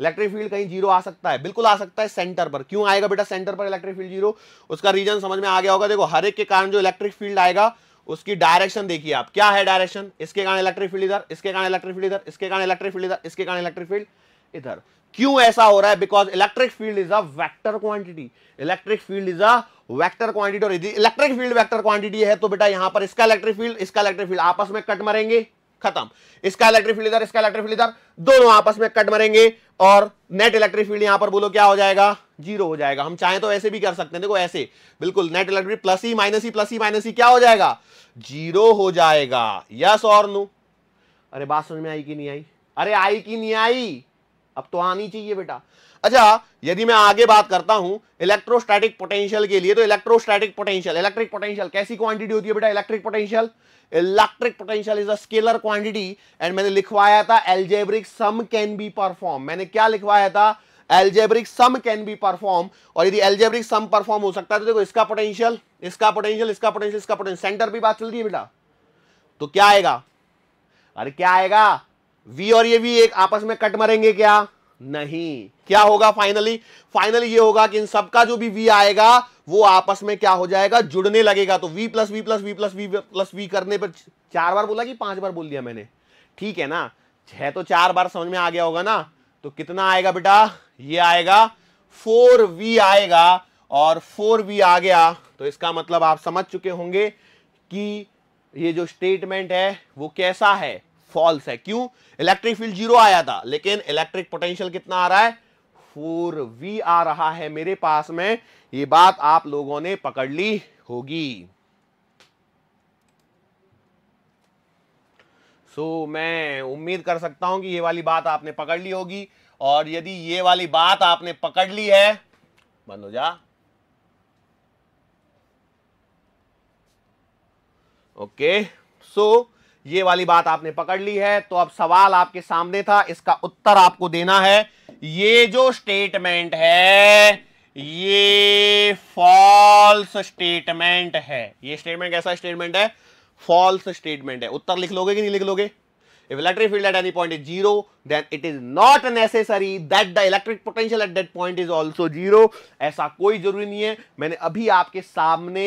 इलेक्ट्रिक फील्ड कहीं जीरो आ सकता है बिल्कुल आ सकता है सेंटर पर क्यों आएगा बेटा सेंटर पर इलेक्ट्रिक फील्ड जीरो उसका रीजन समझ में आ गया होगा देखो हर एक के कारण जो इलेक्ट्रिक फील्ड आएगा उसकी डायरेक्शन देखिए आप क्या है डायरेक्शन इसके कारण इलेक्ट्रिक फील्ड इधर इसके कारण इलेक्ट्रिक फील्ड इधर इसके कारण इलेक्ट्रिक फील्ड इधर इसके कारण इलेक्ट्रिक फील्ड इधर क्यों ऐसा हो रहा है because electric field is a vector quantity electric field is a vector quantity और यदि इलेक्ट्रिक फील्ड वेक्टर क्वांटिटी है तो बेटा यहां पर इसका इलेक्ट्रिक फील्ड इसका इलेक्ट्रिक फील्ड आपस में कट मरेंगे खत्म इसका इलेक्ट्रिक फील्ड इधर इसका इलेक्ट्रिक फील्ड इधर दोनों आपस में कट मरेंगे और नेट इलेक्ट्रिक फील्ड यहां पर बोलो क्या हो जाएगा जीरो हो जाएगा हम चाहें तो ऐसे भी कर सकते हैं देखो ऐसे बिल्कुल नेट इलेक्ट्रिक प्लस ही माइनस ही प्लस ही माइनस ही क्या हो जाएगा जीरो हो जाएगा यस और नो अरे बात समझ में आई कि नहीं आई अरे आई कि नहीं आई अब तो आनी चाहिए बेटा अच्छा यदि मैं आगे बात करता हूं इलेक्ट्रोस्टैटिक पोटेंशियल के लिए तो इलेक्ट्रोस्टैटिक पोटेंशियल इलेक्ट्रिक पोटेंशियल कैसी क्वांटिटी होती है बेटा electric potential electric potential is a scalar quantity and मैंने लिखवाया था algebraic sum can be perform मैंने क्या लिखवाया था algebraic sum can be perform और यदि एलजेब्रिक सम परफॉर्म हो सकता है तो देखो इसका पोटेंशियल इसका पोटेंशियल इसका पोटेंशियल इसका पोटेंशियल सेंटर भी बात चल रही है बेटा तो क्या आएगा अरे क्या आएगा वी और ये वी एक आपस में कट मरेंगे क्या नहीं क्या होगा फाइनली फाइनली ये होगा कि इन सबका जो भी वी आएगा वो आपस में क्या हो जाएगा जुड़ने लगेगा तो V plus V plus V plus V plus V करने पर चार बार बोला कि पांच बार बोल दिया मैंने ठीक है ना छह तो चार बार समझ में आ गया होगा ना तो कितना आएगा बेटा ये आएगा फोर वी आएगा और फोर वी आ गया तो इसका मतलब आप समझ चुके होंगे कि ये जो स्टेटमेंट है वो कैसा है फॉल्स है क्यों इलेक्ट्रिक फील्ड जीरो आया था लेकिन इलेक्ट्रिक पोटेंशियल कितना आ रहा है फोर वी आ रहा है मेरे पास में ये बात आप लोगों ने पकड़ ली होगी सो so, मैं उम्मीद कर सकता हूं कि ये वाली बात आपने पकड़ ली होगी और यदि ये वाली बात आपने पकड़ ली है बंद हो जा ओके सो so, ये वाली बात आपने पकड़ ली है तो अब सवाल आपके सामने था इसका उत्तर आपको देना है ये जो स्टेटमेंट है ये फॉल्स स्टेटमेंट है ये स्टेटमेंट कैसा स्टेटमेंट है फॉल्स स्टेटमेंट है उत्तर लिख लोगे कि नहीं लिख लोगे if electric field at any point is zero then it is not necessary that the electric potential at that point is also zero ऐसा कोई जरूरी नहीं है मैंने अभी आपके सामने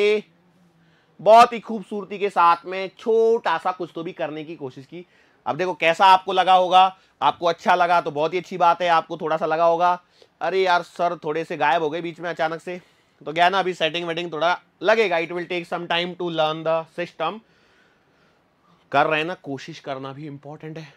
बहुत ही खूबसूरती के साथ में छोटा सा कुछ तो भी करने की कोशिश की अब देखो कैसा आपको लगा होगा आपको अच्छा लगा तो बहुत ही अच्छी बात है आपको थोड़ा सा लगा होगा अरे यार सर थोड़े से गायब हो गए बीच में अचानक से तो गया ना अभी सेटिंग वेटिंग थोड़ा लगेगा it will take some time to learn the system कर रहे हैं ना कोशिश करना भी इंपॉर्टेंट है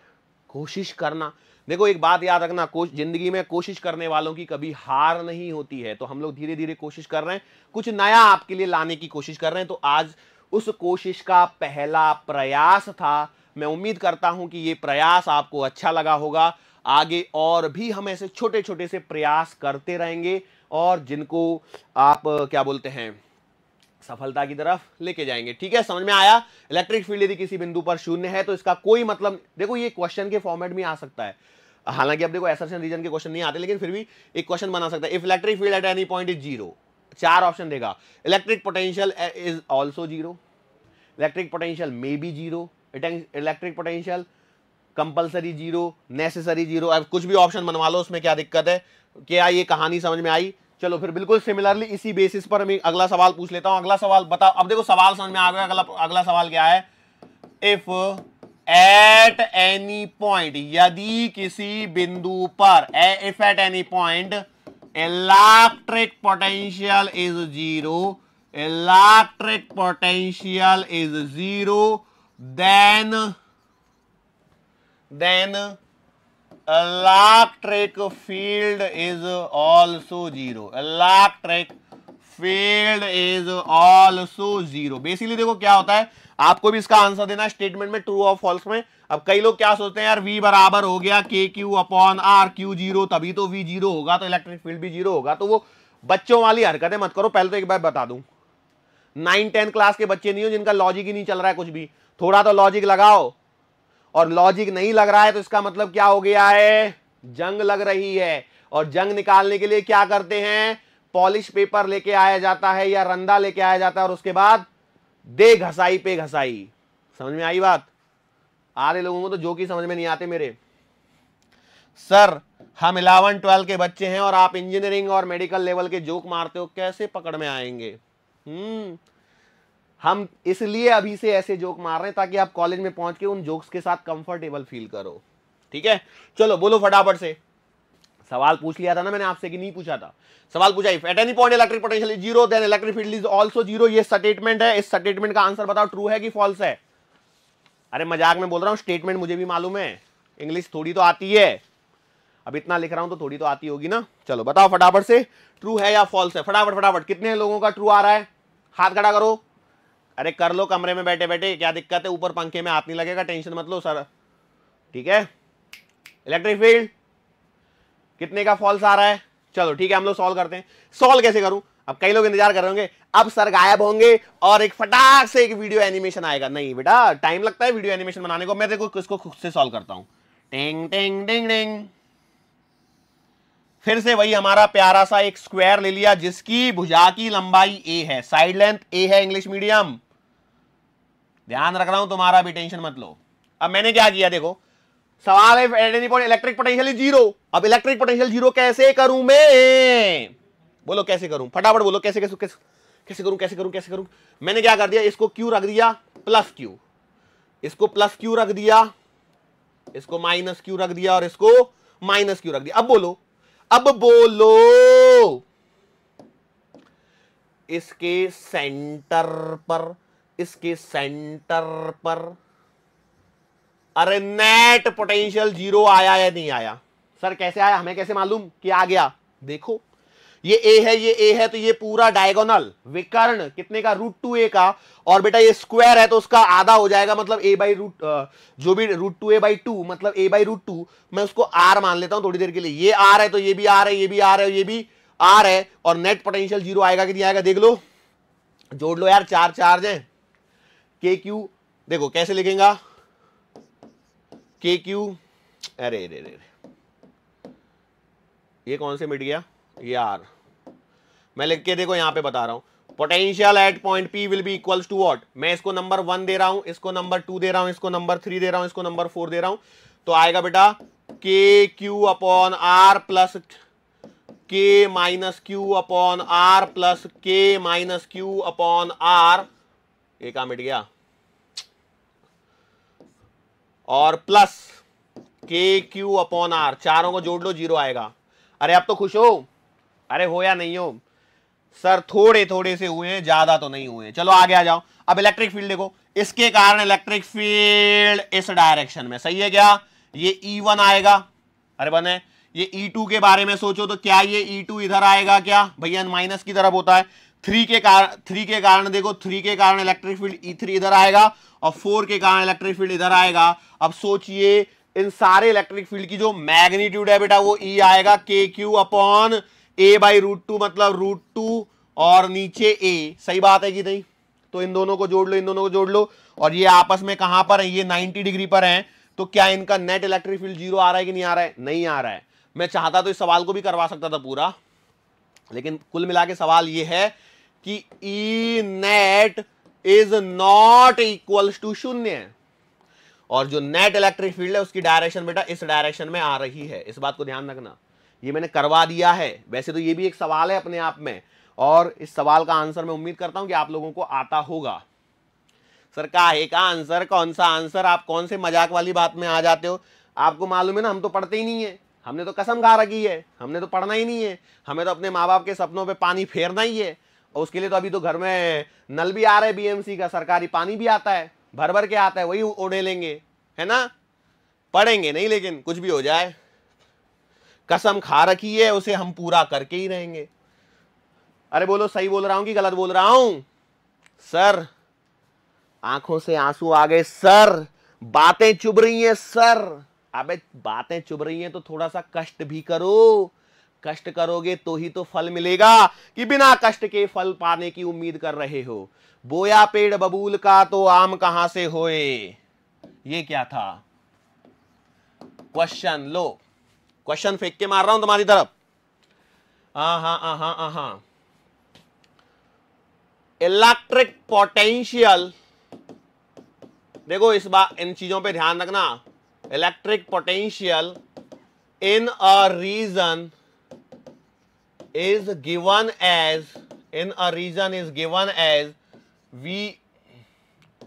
कोशिश करना देखो एक बात याद रखना कोश जिंदगी में कोशिश करने वालों की कभी हार नहीं होती है तो हम लोग धीरे धीरे कोशिश कर रहे हैं कुछ नया आपके लिए लाने की कोशिश कर रहे हैं तो आज उस कोशिश का पहला प्रयास था मैं उम्मीद करता हूं कि ये प्रयास आपको अच्छा लगा होगा आगे और भी हम ऐसे छोटे छोटे से प्रयास करते रहेंगे और जिनको आप क्या बोलते हैं सफलता की तरफ लेके जाएंगे ठीक है समझ में आया इलेक्ट्रिक फील्ड यदि किसी बिंदु पर शून्य है तो इसका कोई मतलब देखो ये क्वेश्चन के फॉर्मेट में आ सकता है हालांकि अपने को एसर्शन रीजन के क्वेश्चन नहीं आते लेकिन फिर भी एक क्वेश्चन बना सकता है if electric field at any point is zero चार ऑप्शन देगा electric potential is also zero electric potential may be zero electric potential compulsory zero necessary zero अब कुछ भी ऑप्शन बनवा लो उसमें क्या दिक्कत है क्या ये कहानी समझ में आई चलो फिर बिल्कुल सिमिलरली इसी बेसिस पर मैं अगला सवाल पूछ लेता हूं अगला सवाल बताओ अब देखो सवाल समझ में आ गया अगला अगला सवाल क्या है इफ़ एट एनी पॉइंट यदि किसी बिंदु पर if at any point electric potential is zero electric potential is zero then then electric field is also zero electric field is also zero basically देखो क्या होता है आपको भी इसका आंसर देना स्टेटमेंट में ट्रू और फॉल्स में अब कई लोग क्या सोचते हैं यार V बराबर हो गया के Q upon R Q zero तभी तो V जीरो होगा तो इलेक्ट्रिक फील्ड भी जीरो होगा तो वो बच्चों वाली हरकतें मत करो पहले तो एक बार बता दू नाइन टेन क्लास के बच्चे नहीं हो जिनका लॉजिक ही नहीं चल रहा है कुछ भी थोड़ा तो लॉजिक लगाओ और लॉजिक नहीं लग रहा है तो इसका मतलब क्या हो गया है जंग लग रही है और जंग निकालने के लिए क्या करते हैं पॉलिश पेपर लेके आया जाता है या रंदा लेके आया जाता है और उसके बाद दे घसाई पे घसाई समझ में आई बात आ रहे लोगों को तो जो कि समझ में नहीं आते मेरे सर हम इलेवन ट्वेल्व के बच्चे हैं और आप इंजीनियरिंग और मेडिकल लेवल के जोक मारते हो कैसे पकड़ में आएंगे हम्म हम इसलिए अभी से ऐसे जोक मार रहे हैं ताकि आप कॉलेज में पहुंच के उन जोक्स के साथ कंफर्टेबल फील करो ठीक है चलो बोलो फटाफट से सवाल पूछ लिया था ना मैंने आपसे कि नहीं पूछा था सवाल पूछा if at any point electric potential is zero then electric field is also zero ये स्टेटमेंट है इस स्टेटमेंट का आंसर बताओ ट्रू है कि फॉल्स है अरे मजाक में बोल रहा हूँ स्टेटमेंट मुझे भी मालूम है इंग्लिश थोड़ी तो आती है अब इतना लिख रहा हूं तो थोड़ी तो आती होगी ना चलो बताओ फटाफट से ट्रू है या फॉल्स है फटाफट फटाफट कितने लोगों का ट्रू आ रहा है हाथ खड़ा करो अरे कर लो कमरे में बैठे बैठे क्या दिक्कत है ऊपर पंखे में हाथ नहीं लगेगा टेंशन मत लो सर ठीक है इलेक्ट्रिक फील्ड कितने का फॉल्स आ रहा है चलो ठीक है हम लोग सॉल्व करते हैं सॉल्व कैसे करूं अब कई लोग इंतजार कर रहे होंगे अब सर गायब होंगे और एक फटाक से एक वीडियो एनिमेशन आएगा नहीं बेटा टाइम लगता है वीडियो एनिमेशन बनाने को मैं देखो किसको खुद से सॉल्व करता हूं टेंग टेंग टिंग टिंग फिर से वही हमारा प्यारा सा एक स्क्वायर ले लिया जिसकी भुजा की लंबाई ए है साइड लेंथ ए है इंग्लिश मीडियम ध्यान रख रहा हूं तुम्हारा भी टेंशन मत लो अब मैंने क्या किया देखो सवाल है at any point electric potential zero अब इलेक्ट्रिक पोटेंशियल जीरो कैसे करूं मैं बोलो कैसे करूं फटाफट बोलो कैसे कैसे कैसे कैसे करूं कैसे करूं कैसे करूं मैंने क्या कर दिया इसको क्यू रख दिया प्लस क्यू इसको प्लस क्यू रख दिया इसको माइनस क्यू रख दिया और इसको माइनस क्यू रख दिया अब बोलो अब बोलो इसके सेंटर पर इसके सेंटर पर अरे नेट पोटेंशियल जीरो आया या नहीं आया सर कैसे आया हमें कैसे मालूम कि आ गया देखो ये ए है ये ए है तो ये पूरा डायगोनल विकर्ण कितने का रूट टू ए का और बेटा ये स्क्वायर है तो उसका आधा हो जाएगा मतलब ए बाई रूट जो भी root two A by two मतलब ए बाई रूट टू मैं उसको आर मान लेता हूं थोड़ी देर के लिए ये आर है तो ये भी आर है ये भी आर है ये भी आर है और नेट पोटेंशियल जीरो आएगा कि नहीं आएगा देख लो जोड़ लो यार चार चार्ज है के क्यू देखो कैसे लिखेंगे के क्यू अरे रे रे ये कौन से मिट गया ये मैं लिख के देखो यहां पे बता रहा हूं potential at point P will be equals to what मैं इसको नंबर वन दे रहा हूं इसको नंबर टू दे रहा हूं इसको नंबर थ्री दे रहा हूं इसको नंबर फोर दे रहा हूं तो आएगा बेटा K Q upon R plus K minus Q upon R plus K minus Q upon R एक मिट गया और प्लस के क्यू अपॉन आर चारों को जोड़ लो जीरो आएगा अरे आप तो खुश हो अरे हो या नहीं हो सर थोड़े थोड़े से हुए हैं ज्यादा तो नहीं हुए हैं चलो आगे आ जाओ अब इलेक्ट्रिक फील्ड देखो इसके कारण इलेक्ट्रिक फील्ड इस डायरेक्शन में सही है क्या ये E1 आएगा अरे बने ये E2 के बारे में सोचो तो क्या ये E2 इधर आएगा क्या भैया माइनस की तरफ होता है थ्री के कारण थ्री के कारण देखो थ्री के कारण इलेक्ट्रिक फील्ड ई थ्री इधर आएगा और फोर के कारण इलेक्ट्रिक फील्ड इधर आएगा अब सोचिए इन सारे इलेक्ट्रिक फील्ड की जो मैग्नीट्यूड है बेटा वो ई e आएगा के Q upon A by root two मतलब रूट टू और नीचे ए सही बात है कि नहीं तो इन दोनों को जोड़ लो इन दोनों को जोड़ लो और ये आपस में कहां पर है ये नाइनटी डिग्री पर है तो क्या इनका नेट इलेक्ट्रिक फील्ड जीरो आ रहा है कि नहीं आ रहा है नहीं आ रहा है मैं चाहता तो इस सवाल को भी करवा सकता था पूरा लेकिन कुल मिला के सवाल ये है कि E net is not equal to शून्य और जो नेट इलेक्ट्रिक फील्ड है उसकी डायरेक्शन बेटा इस डायरेक्शन में आ रही है इस बात को ध्यान रखना ये मैंने करवा दिया है वैसे तो ये भी एक सवाल है अपने आप में और इस सवाल का आंसर मैं उम्मीद करता हूं कि आप लोगों को आता होगा सर का का आंसर कौन सा आंसर आप कौन से मजाक वाली बात में आ जाते हो आपको मालूम है ना हम तो पढ़ते ही नहीं है हमने तो कसम खा रखी है हमने तो पढ़ना ही नहीं है हमें तो अपने माँ बाप के सपनों पर पानी फेरना ही है और उसके लिए तो अभी तो घर में नल भी आ रहा है बीएमसी का सरकारी पानी भी आता है भर भर के आता है वही ओढ़े लेंगे है ना पढ़ेंगे नहीं लेकिन कुछ भी हो जाए कसम खा रखी है उसे हम पूरा करके ही रहेंगे अरे बोलो सही बोल रहा हूं कि गलत बोल रहा हूं सर आंखों से आंसू आ गए सर बातें चुभ रही हैं सर अबे बातें चुभ रही हैं तो थोड़ा सा कष्ट भी करो कष्ट करोगे तो ही तो फल मिलेगा कि बिना कष्ट के फल पाने की उम्मीद कर रहे हो बोया पेड़ बबूल का तो आम कहां से होए ये क्या था क्वेश्चन लो क्वेश्चन फेंक के मार रहा हूं तुम्हारी तरफ आहा हा आहा इलेक्ट्रिक पोटेंशियल देखो इस बार इन चीजों पे ध्यान रखना electric potential in a region is given as in a region is given as v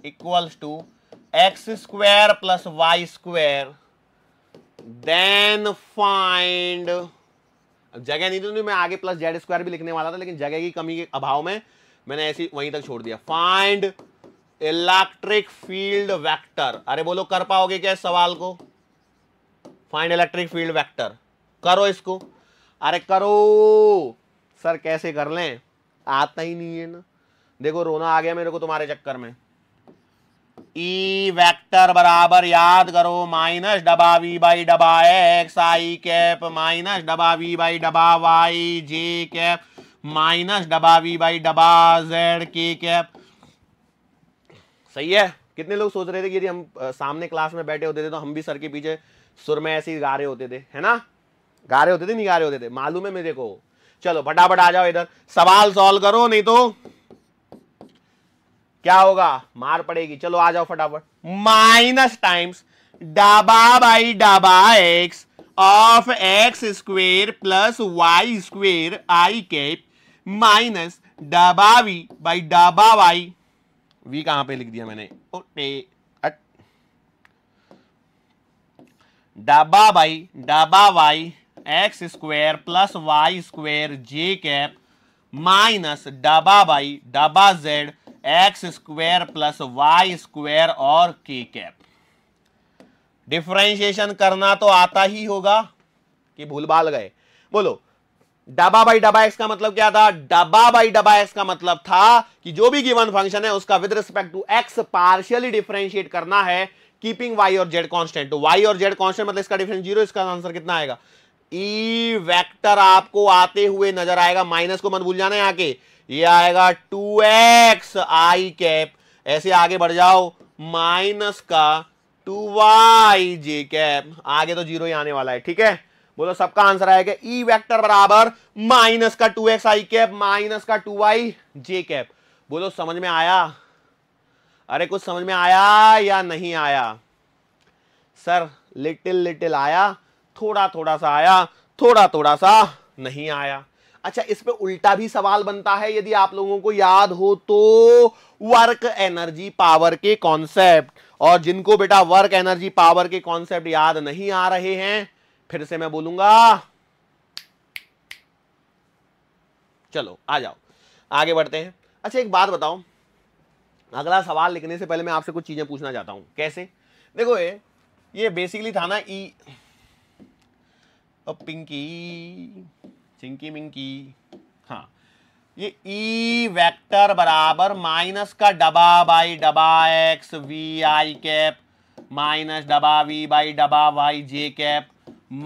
equals to x square plus y square then find अब जगह नहीं तो नहीं मैं आगे प्लस जेड स्क्वायर भी लिखने वाला था लेकिन जगह की कमी के अभाव में मैंने ऐसी वहीं तक छोड़ दिया फाइंड इलेक्ट्रिक फील्ड वेक्टर अरे बोलो कर पाओगे क्या इस सवाल को फाइंड इलेक्ट्रिक फील्ड वेक्टर करो इसको अरे करो सर कैसे कर लें आता ही नहीं है ना देखो रोना आ गया मेरे को तुम्हारे चक्कर में ई e वेक्टर बराबर याद करो माइनस डबा वी बाई डबा एक्स आई कैप माइनस डबा वी बाई डबा वाई जे कैप माइनस डबा वी बाई डबा जेड के कैप सही है कितने लोग सोच रहे थे कि यदि हम सामने क्लास में बैठे होते थे तो हम भी सर के पीछे सुर में ऐसे ही गा रहे होते थे है ना गारे होते थे नहीं गारे होते थे मालूम है मेरे को चलो फटाफट आ जाओ इधर सवाल सॉल्व करो नहीं तो क्या होगा मार पड़ेगी चलो आ जाओ फटाफट माइनस टाइम्स डाबा बाई डाबा X of X square plus Y square I cap minus डाबा वी बाई डाबा वाई वी कहां पे लिख दिया मैंने ओटे डाबा बाई डाबा Y X square plus Y square J cap minus डबा बाई डबा Z X square plus Y square और के कैप डिफ्रेंशिएशन करना तो आता ही होगा कि भूल भाल गए बोलो डबा बाई डबा एक्स का मतलब क्या था डबा बाई डबा एक्स का मतलब था कि जो भी गिवन फंक्शन है उसका with respect to X partially differentiate करना है कीपिंग वाई और जेड कांस्टेंट तो वाई और जेड कांस्टेंट मतलब इसका डिफरेंस जीरो इसका आंसर कितना आएगा ई e वेक्टर आपको आते हुए नजर आएगा माइनस को मत भूल जाना यहाँ के ये आएगा टू एक्स आई कैप ऐसे आगे बढ़ जाओ माइनस का टू वाई जे कैप आगे तो जीरो ही आने वाला है ठीक है बोलो सबका आंसर आएगा ई e वेक्टर बराबर माइनस का two X I cap minus का टू वाई जे कैप बोलो समझ में आया अरे कुछ समझ में आया या नहीं आया सर लिटिल लिटिल आया थोड़ा थोड़ा सा आया थोड़ा थोड़ा सा नहीं आया अच्छा इस पे उल्टा भी सवाल बनता है यदि आप लोगों को याद हो तो वर्क एनर्जी पावर के कॉन्सेप्ट और जिनको बेटा वर्क एनर्जी पावर के कॉन्सेप्ट याद नहीं आ रहे हैं फिर से मैं बोलूंगा चलो आ जाओ आगे बढ़ते हैं अच्छा एक बात बताओ अगला सवाल लिखने से पहले मैं आपसे कुछ चीजें पूछना चाहता हूं कैसे देखो ये ये बेसिकली था ना ई e और पिंकी चिंकी मिंकी हाँ ये ई e वेक्टर बराबर माइनस का डबा बाई डबा X V I cap minus डबा वी बाई डबा वाई जे कैप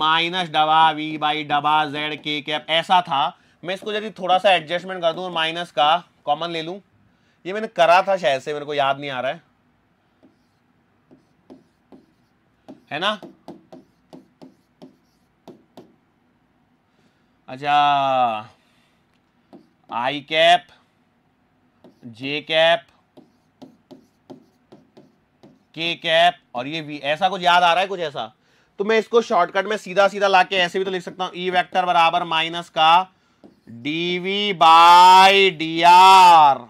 माइनस डबा वी बाई डबा जेड के कैप ऐसा था मैं इसको यदि थोड़ा सा एडजस्टमेंट कर दूं और माइनस का कॉमन ले लूं ये मैंने करा था शायद से मेरे को याद नहीं आ रहा है है ना अच्छा I cap J cap K cap और ये भी ऐसा कुछ याद आ रहा है कुछ ऐसा तो मैं इसको शॉर्टकट में सीधा सीधा लाके ऐसे भी तो लिख सकता हूं ई वेक्टर बराबर माइनस का DV by D R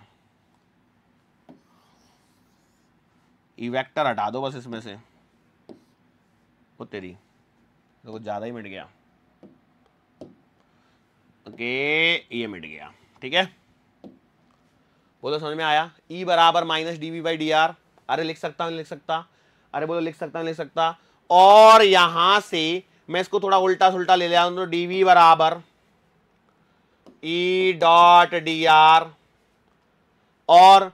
E vector हटा दो बस इसमें से वो तेरी तो ज़्यादा ही मिट गया के ये e मिट गया ठीक है बोलो तो समझ में आया ई e बराबर minus D by D R अरे लिख सकता हूं लिख सकता अरे बोलो लिख सकता हूं लिख सकता और यहां से मैं इसको थोड़ा उल्टा सुल्टा ले लिया तो डी बराबर ई डॉट डी आर और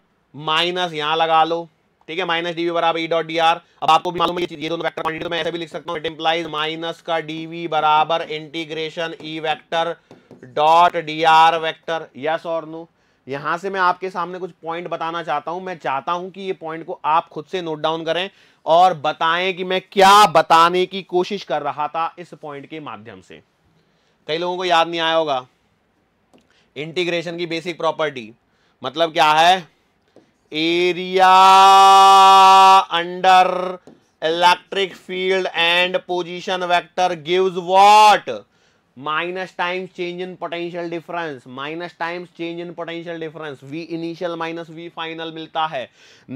माइनस यहां लगा लो ठीक है माइनस डीवी बराबर ई डॉट डी आर अब आपको भी मालूम है ये दोनों वेक्टर क्वांटिटी तो मैं ऐसे भी लिख सकता हूं इट इम्प्लाइज माइनस का डीवी बराबर integration E vector dot D R vector yes और नो यहां से मैं आपके सामने कुछ पॉइंट बताना चाहता हूं मैं चाहता हूं कि ये पॉइंट को आप खुद से नोट डाउन करें और बताएं कि मैं क्या बताने की कोशिश कर रहा था इस पॉइंट के माध्यम से कई लोगों को याद नहीं आया होगा इंटीग्रेशन की बेसिक प्रॉपर्टी मतलब क्या है area under electric field and position vector gives what minus times change in potential difference minus times change in potential difference v initial minus v final मिलता है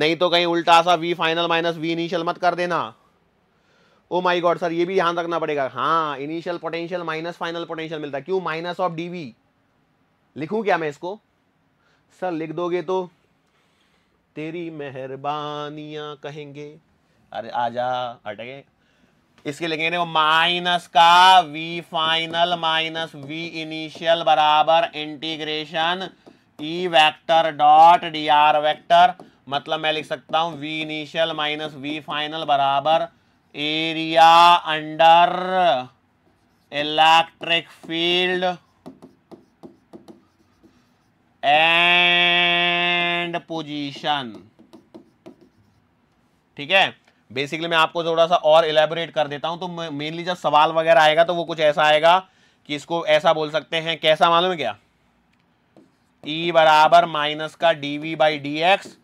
नहीं तो कहीं उल्टा सा v final minus v initial मत कर देना ओ माय गॉड सर ये भी ध्यान रखना पड़ेगा हाँ initial potential minus final potential मिलता है क्यों माइनस ऑफ डीवी लिखूं क्या मैं इसको सर लिख दोगे तो तेरी मेहरबानियाँ कहेंगे अरे आजा हटेंगे इसके लिखेंगे देखो माइनस का V final minus V initial बराबर integration E vector dot D R vector मतलब मैं लिख सकता हूं V initial minus V final बराबर area under electric field and position ठीक है बेसिकली मैं आपको थोड़ा सा और इलेबोरेट कर देता हूँ तो मेनली जब सवाल वगैरह आएगा तो वो कुछ ऐसा आएगा कि इसको ऐसा बोल सकते हैं कैसा मालूम है क्या ई e बराबर माइनस का D V by D X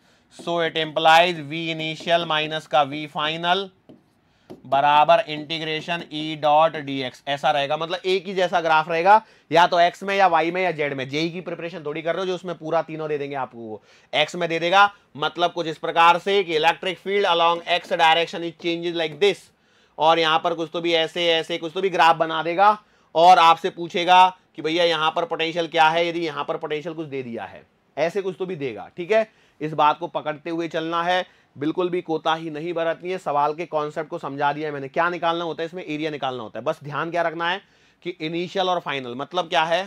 so it implies V initial minus का वी फाइनल बराबर integration E dot D X ऐसा रहेगा मतलब एक ही जैसा ग्राफ रहेगा या तो एक्स में या वाई में या जेड में जे e की प्रिपरेशन थोड़ी कर रहे हो जो उसमें पूरा तीनों दे देंगे आपको वो एक्स में दे देगा मतलब कुछ इस प्रकार से कि electric field along X direction is changes like this और यहां पर कुछ तो भी ऐसे ऐसे कुछ तो भी ग्राफ बना देगा और आपसे पूछेगा कि भैया यहां पर पोटेंशियल क्या है यदि यहां पर पोटेंशियल कुछ दे दिया है ऐसे कुछ तो भी देगा ठीक है इस बात को पकड़ते हुए चलना है बिल्कुल भी कोताही नहीं बरतनी है सवाल के कॉन्सेप्ट को समझा दिया है मैंने क्या निकालना होता है इसमें एरिया निकालना होता है बस ध्यान क्या रखना है कि इनिशियल और फाइनल मतलब क्या है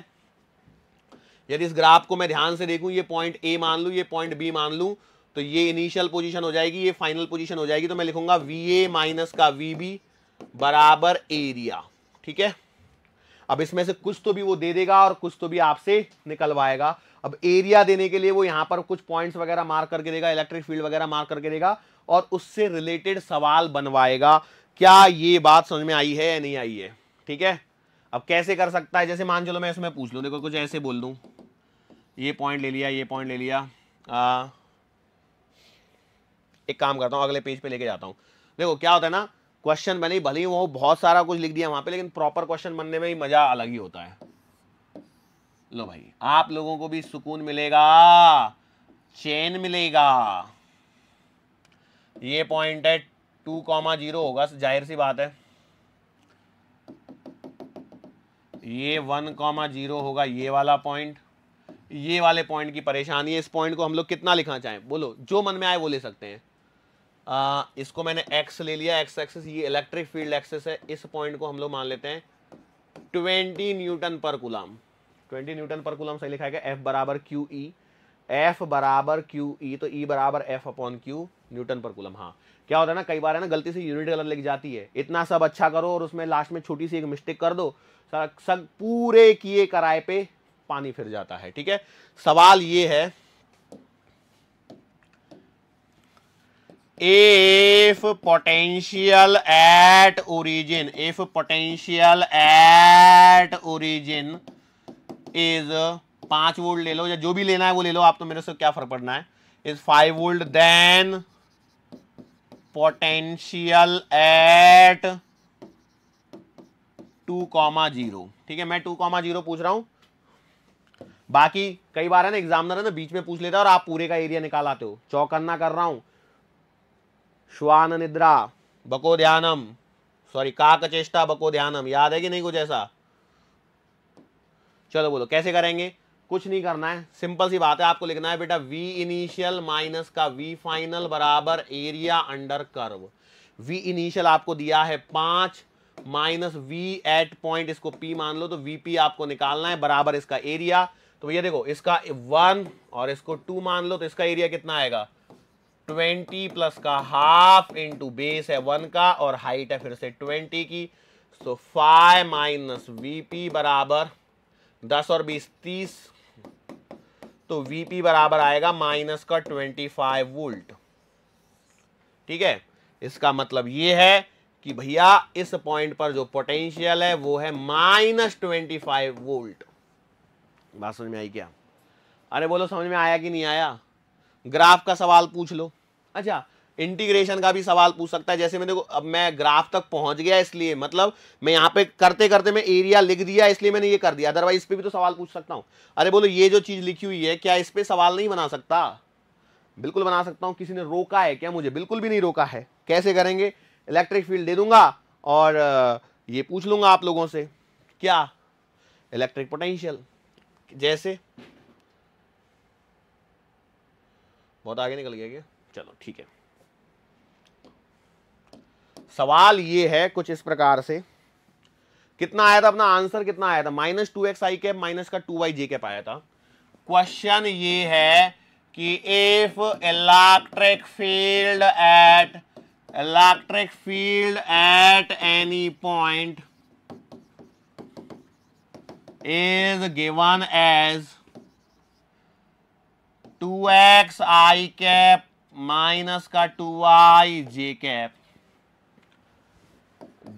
यदि इस ग्राफ को मैं ध्यान से देखूं ये पॉइंट ए मान लू ये पॉइंट बी मान लू तो ये इनिशियल पोजिशन हो जाएगी ये फाइनल पोजिशन हो जाएगी तो मैं लिखूंगा वी ए माइनस का वी बी बराबर एरिया ठीक है अब इसमें से कुछ तो भी वो दे देगा और कुछ तो भी आपसे निकलवाएगा अब एरिया देने के लिए वो यहाँ पर कुछ पॉइंट्स वगैरह मार्क करके देगा इलेक्ट्रिक फील्ड वगैरह मार्क करके देगा और उससे रिलेटेड सवाल बनवाएगा क्या ये बात समझ में आई है या नहीं आई है ठीक है अब कैसे कर सकता है जैसे मान चलो मैं इसमें पूछ लूँ देखो कुछ ऐसे बोल दूँ ये पॉइंट ले लिया ये पॉइंट ले लिया आ, एक काम करता हूँ अगले पेज पे लेके जाता हूँ देखो क्या होता है ना क्वेश्चन बने भले ही वो बहुत सारा कुछ लिख दिया वहां पे लेकिन प्रॉपर क्वेश्चन बनने में ही मजा अलग ही होता है लो भाई आप लोगों को भी सुकून मिलेगा चैन मिलेगा ये पॉइंट है टू कॉमा जीरो होगा जाहिर सी बात है ये वन कॉमा जीरो होगा ये वाला पॉइंट ये वाले पॉइंट की परेशानी है इस पॉइंट को हम लोग कितना लिखना चाहें बोलो जो मन में आए वो ले सकते हैं आ, इसको मैंने एक्स ले लिया एक्स एक्सेस ये इलेक्ट्रिक फील्ड एक्सेस है इस पॉइंट को हम लोग मान लेते हैं ट्वेंटी न्यूटन पर कुलम ट्वेंटी न्यूटन पर कुलम सही लिखा है एफ बराबर क्यू ई एफ बराबर क्यू ई e, तो ई e बराबर एफ अपॉन क्यू न्यूटन पर कुलम हाँ क्या होता है ना कई बार है ना गलती से यूनिट गलत लिख जाती है इतना सब अच्छा करो और उसमें लास्ट में छोटी सी एक मिस्टेक कर दो सर सब पूरे किए कराए पे पानी फिर जाता है ठीक है सवाल ये है if potential at origin F potential at origin is पांच वोल्ट ले लो या जो भी लेना है वो ले लो आप तो मेरे से क्या फर्क पड़ना है is five volt then potential at two comma zero ठीक है मैं टू कॉमा जीरो पूछ रहा हूं बाकी कई बार है ना एग्जामिनर है ना बीच में पूछ लेता है और आप पूरे का एरिया निकाल आते हो चौकन्ना कर रहा हूं श्वान निद्रा बको ध्यानम सॉरी काक चेष्टा बको ध्यानम याद है कि नहीं कुछ ऐसा चलो बोलो कैसे करेंगे कुछ नहीं करना है सिंपल सी बात है आपको लिखना है बेटा वी इनिशियल माइनस का वी फाइनल बराबर area under curve V initial आपको दिया है पांच माइनस वी एट पॉइंट इसको पी मान लो तो वीपी आपको निकालना है बराबर इसका एरिया तो भैया देखो इसका वन और इसको टू मान लो तो इसका एरिया कितना आएगा ट्वेंटी प्लस का हाफ इंटू बेस है वन का और हाइट है फिर से ट्वेंटी की सो फाइव माइनस वीपी बराबर दस और बीस तीस तो वीपी बराबर आएगा माइनस का ट्वेंटी फाइव वोल्ट ठीक है इसका मतलब ये है कि भैया इस पॉइंट पर जो पोटेंशियल है वो है माइनस ट्वेंटी फाइव वोल्ट बात समझ में आई क्या अरे बोलो समझ में आया कि नहीं आया ग्राफ का सवाल पूछ लो अच्छा इंटीग्रेशन का भी सवाल पूछ सकता है जैसे मैंने अब मैं ग्राफ तक पहुंच गया इसलिए मतलब मैं यहाँ पे करते करते मैं एरिया लिख दिया इसलिए मैंने ये कर दिया अदरवाइज इस पर भी तो सवाल पूछ सकता हूँ अरे बोलो ये जो चीज़ लिखी हुई है क्या इस पर सवाल नहीं बना सकता बिल्कुल बना सकता हूँ किसी ने रोका है क्या मुझे बिल्कुल भी नहीं रोका है कैसे करेंगे इलेक्ट्रिक फील्ड दे दूंगा और ये पूछ लूंगा आप लोगों से क्या इलेक्ट्रिक पोटेंशियल जैसे बहुत आगे निकल गया क्या चलो ठीक है सवाल ये है कुछ इस प्रकार से कितना आया था अपना आंसर कितना आया था minus two X I cap minus का टू वाई जे कैप आया था क्वेश्चन ये है कि if electric field at electric field at any point is given as two X I cap minus का two I J cap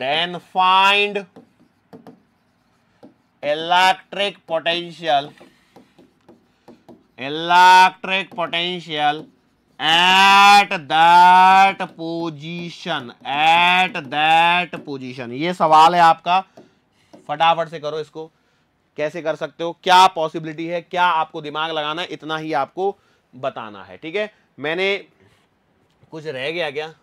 then find electric potential electric potential at that position at that position ये सवाल है आपका फटाफट से करो इसको कैसे कर सकते हो क्या पॉसिबिलिटी है क्या आपको दिमाग लगाना है इतना ही आपको बताना है ठीक है मैंने कुछ रह गया क्या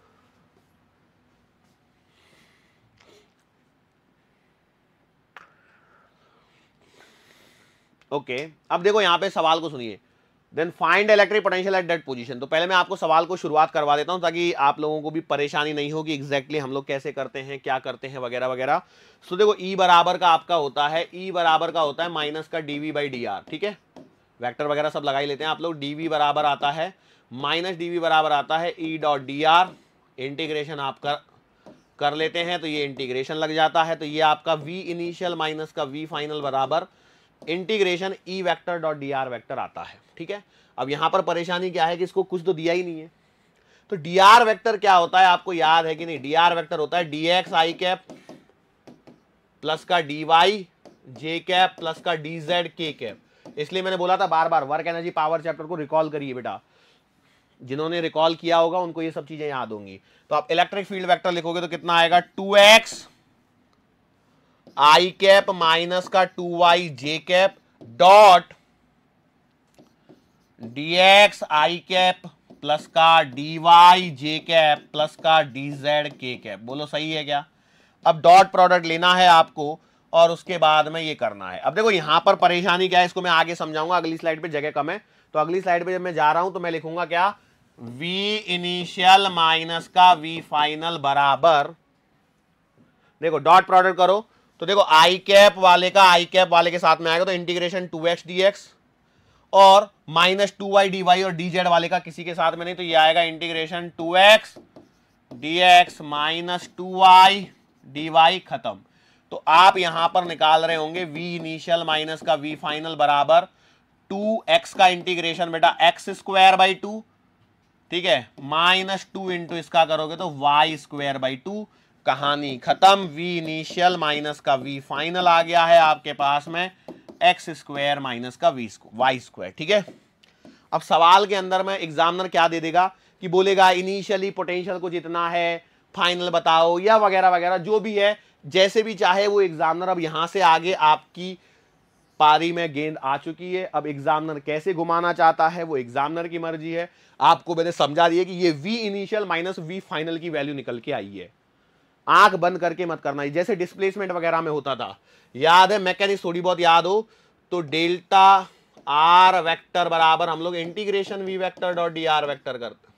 ओके okay. अब देखो यहां पे सवाल को सुनिए then find electric potential at that position तो पहले मैं आपको सवाल को शुरुआत करवा देता हूं ताकि आप लोगों को भी परेशानी नहीं होगी एग्जैक्टली exactly हम लोग कैसे करते हैं क्या करते हैं वगैरह वगैरह सो देखो ई e बराबर का आपका होता है ई e बराबर का होता है माइनस का D V by D R ठीक है वैक्टर वगैरह सब लगा ही लेते हैं आप लोग डी वी बराबर आता है माइनस डी वी बराबर आता है E dot D R integration आप कर कर लेते हैं तो ये इंटीग्रेशन लग जाता है तो ये आपका वी इनिशियल माइनस का वी फाइनल बराबर integration E vector dot D R vector आता है ठीक है अब यहां पर परेशानी क्या है कि इसको कुछ तो दिया ही नहीं है तो डी आर वैक्टर क्या होता है आपको याद है कि नहीं डी आर वैक्टर होता है D X I cap plus का D Y J cap plus का डी जेड के कैप इसलिए मैंने बोला था बार बार वर्क एनर्जी पावर चैप्टर को रिकॉल करिए बेटा जिन्होंने रिकॉल किया होगा उनको ये सब चीजें याद होंगी तो आप इलेक्ट्रिक फील्ड वेक्टर लिखोगे तो कितना आएगा two X I cap minus का two Y J cap dot DX I cap plus का D Y J cap plus का डी जेड के कैप बोलो सही है क्या अब डॉट प्रोडक्ट लेना है आपको और उसके बाद में ये करना है अब देखो यहां पर परेशानी क्या है इसको मैं आगे समझाऊंगा अगली स्लाइड पे जगह कम है तो अगली स्लाइड पे जब मैं जा रहा हूं तो मैं लिखूंगा क्या v इनिशियल माइनस का v फाइनल बराबर देखो डॉट प्रोडक्ट करो तो देखो आई कैप वाले का आई कैप वाले के साथ में आएगा तो integration two X D X और minus two Y D Y और डी जेड वाले का किसी के साथ में नहीं तो ये आएगा integration two X D X minus two Y D Y खत्म तो आप यहां पर निकाल रहे होंगे वी इनिशियल माइनस का वी फाइनल बराबर टू एक्स का इंटीग्रेशन बेटा एक्स स्क्वायर बाई टू ठीक है माइनस टू इंटू इसका करोगे तो वाई स्क्वायर बाई टू कहानी खत्म वी इनिशियल माइनस का वी फाइनल आ गया है आपके पास में एक्स स्क्वायर माइनस का वी वाई स्क्वायर ठीक है अब सवाल के अंदर में एग्जामिनर क्या दे देगा कि बोलेगा इनिशियली पोटेंशियल को जितना है फाइनल बताओ या वगैरह वगैरह जो भी है जैसे भी चाहे वो एग्जामिनर अब यहां से आगे आपकी पारी में गेंद आ चुकी है अब एग्जामिनर कैसे घुमाना चाहता है वो एग्जामिनर की मर्जी है आपको मैंने समझा दिया कि ये V initial minus V final की वैल्यू निकल के आई है आंख बंद करके मत करना जैसे डिस्प्लेसमेंट वगैरह में होता था याद है मैकेनिक थोड़ी बहुत याद हो तो डेल्टा आर वेक्टर बराबर हम लोग integration V vector dot D R vector करते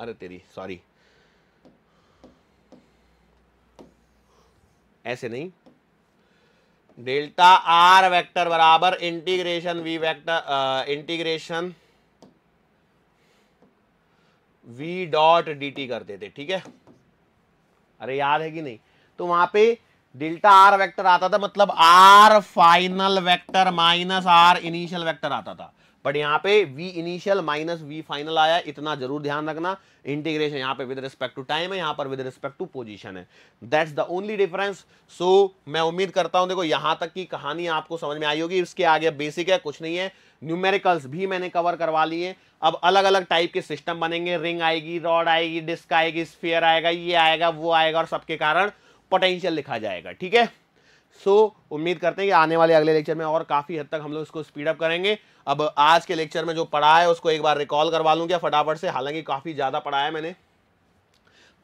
अरे तेरी सॉरी ऐसे नहीं डेल्टा आर वेक्टर बराबर integration V vector integration v dot dt T कर देते ठीक है अरे याद है कि नहीं तो वहां पे डेल्टा आर वेक्टर आता था मतलब R final vector minus R initial vector आता था बट यहां पे v initial minus v final आया इतना जरूर ध्यान रखना इंटीग्रेशन यहाँ पे विद रिस्पेक्ट टू टाइम है यहां पर विद रिस्पेक्ट टू पोजीशन है that's the only difference so मैं उम्मीद करता हूं देखो यहां तक की कहानी आपको समझ में आई होगी इसके आगे बेसिक है कुछ नहीं है न्यूमेरिकल्स भी मैंने कवर करवा लिए अब अलग अलग टाइप के सिस्टम बनेंगे रिंग आएगी रॉड आएगी डिस्क आएगी स्पेयर आएगा ये आएगा वो आएगा और सबके कारण पोटेंशियल लिखा जाएगा ठीक है सो so, उम्मीद करते हैं कि आने वाले अगले लेक्चर में और काफ़ी हद तक हम लोग इसको स्पीडअप करेंगे अब आज के लेक्चर में जो पढ़ा है उसको एक बार रिकॉल करवा लूँ क्या फटाफट से हालांकि काफ़ी ज़्यादा पढ़ा है मैंने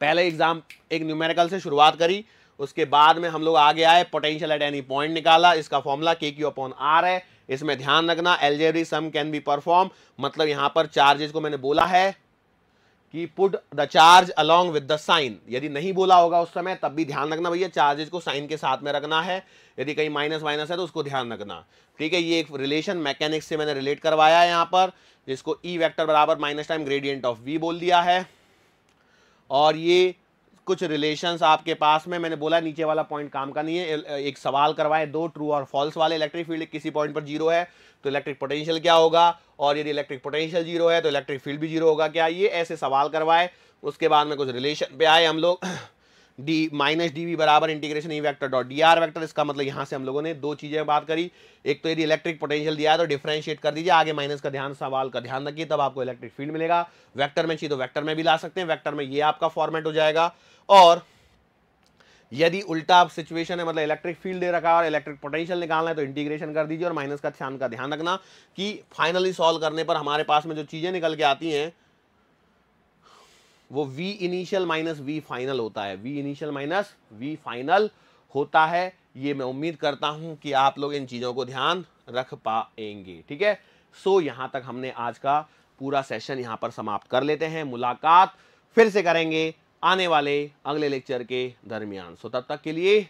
पहले एग्ज़ाम एक न्यूमेरिकल से शुरुआत करी उसके बाद में हम लोग आगे आए पोटेंशियल एट एनी पॉइंट निकाला इसका फॉर्मूला के क्यू अपॉन आर है इसमें ध्यान रखना algebraic sum can be perform मतलब यहाँ पर चार्जेस को मैंने बोला है कि put the charge along with the sign यदि नहीं बोला होगा उस समय तब भी ध्यान रखना भैया चार्जेस को साइन के साथ में रखना है यदि कहीं माइनस माइनस है तो उसको ध्यान रखना ठीक है ये एक रिलेशन मैकेनिक्स से मैंने रिलेट करवाया है यहाँ पर जिसको ई e वेक्टर बराबर minus time gradient of V बोल दिया है और ये कुछ रिलेशंस आपके पास में मैंने बोला नीचे वाला पॉइंट काम का नहीं है एक सवाल करवाएं दो ट्रू और फॉल्स वाले इलेक्ट्रिक फील्ड किसी पॉइंट पर जीरो है तो इलेक्ट्रिक पोटेंशियल क्या होगा और यदि इलेक्ट्रिक पोटेंशियल जीरो है तो इलेक्ट्रिक फील्ड भी जीरो होगा क्या ये ऐसे सवाल करवाए उसके बाद में कुछ रिलेशन पे आए हम लोग डी माइनस डी वी बराबर integration E vector dot D R vector इसका मतलब यहाँ से हम लोगों ने दो चीज़ें बात करी एक तो यदि इलेक्ट्रिक पोटेंशियल दिया है तो डिफ्रेंशिएट कर दीजिए आगे माइनस का ध्यान सवाल का ध्यान रखिए तब आपको इलेक्ट्रिक फील्ड मिलेगा वैक्टर में चाहिए तो वैक्टर में भी ला सकते हैं वैक्टर में ये आपका फॉर्मेट हो जाएगा और यदि उल्टा सिचुएशन है मतलब इलेक्ट्रिक फील्ड दे रखा है और इलेक्ट्रिक पोटेंशियल निकालना है तो इंटीग्रेशन कर दीजिए और माइनस का ध्यान का ध्यान रखना कि फाइनली सॉल्व करने पर हमारे पास में जो चीज़ें निकल के आती हैं वो v initial minus v final होता है v initial minus v final होता है ये मैं उम्मीद करता हूं कि आप लोग इन चीज़ों को ध्यान रख पाएंगे ठीक है सो so, यहाँ तक हमने आज का पूरा सेशन यहाँ पर समाप्त कर लेते हैं मुलाकात फिर से करेंगे आने वाले अगले लेक्चर के दरमियान सो so, तब तक के लिए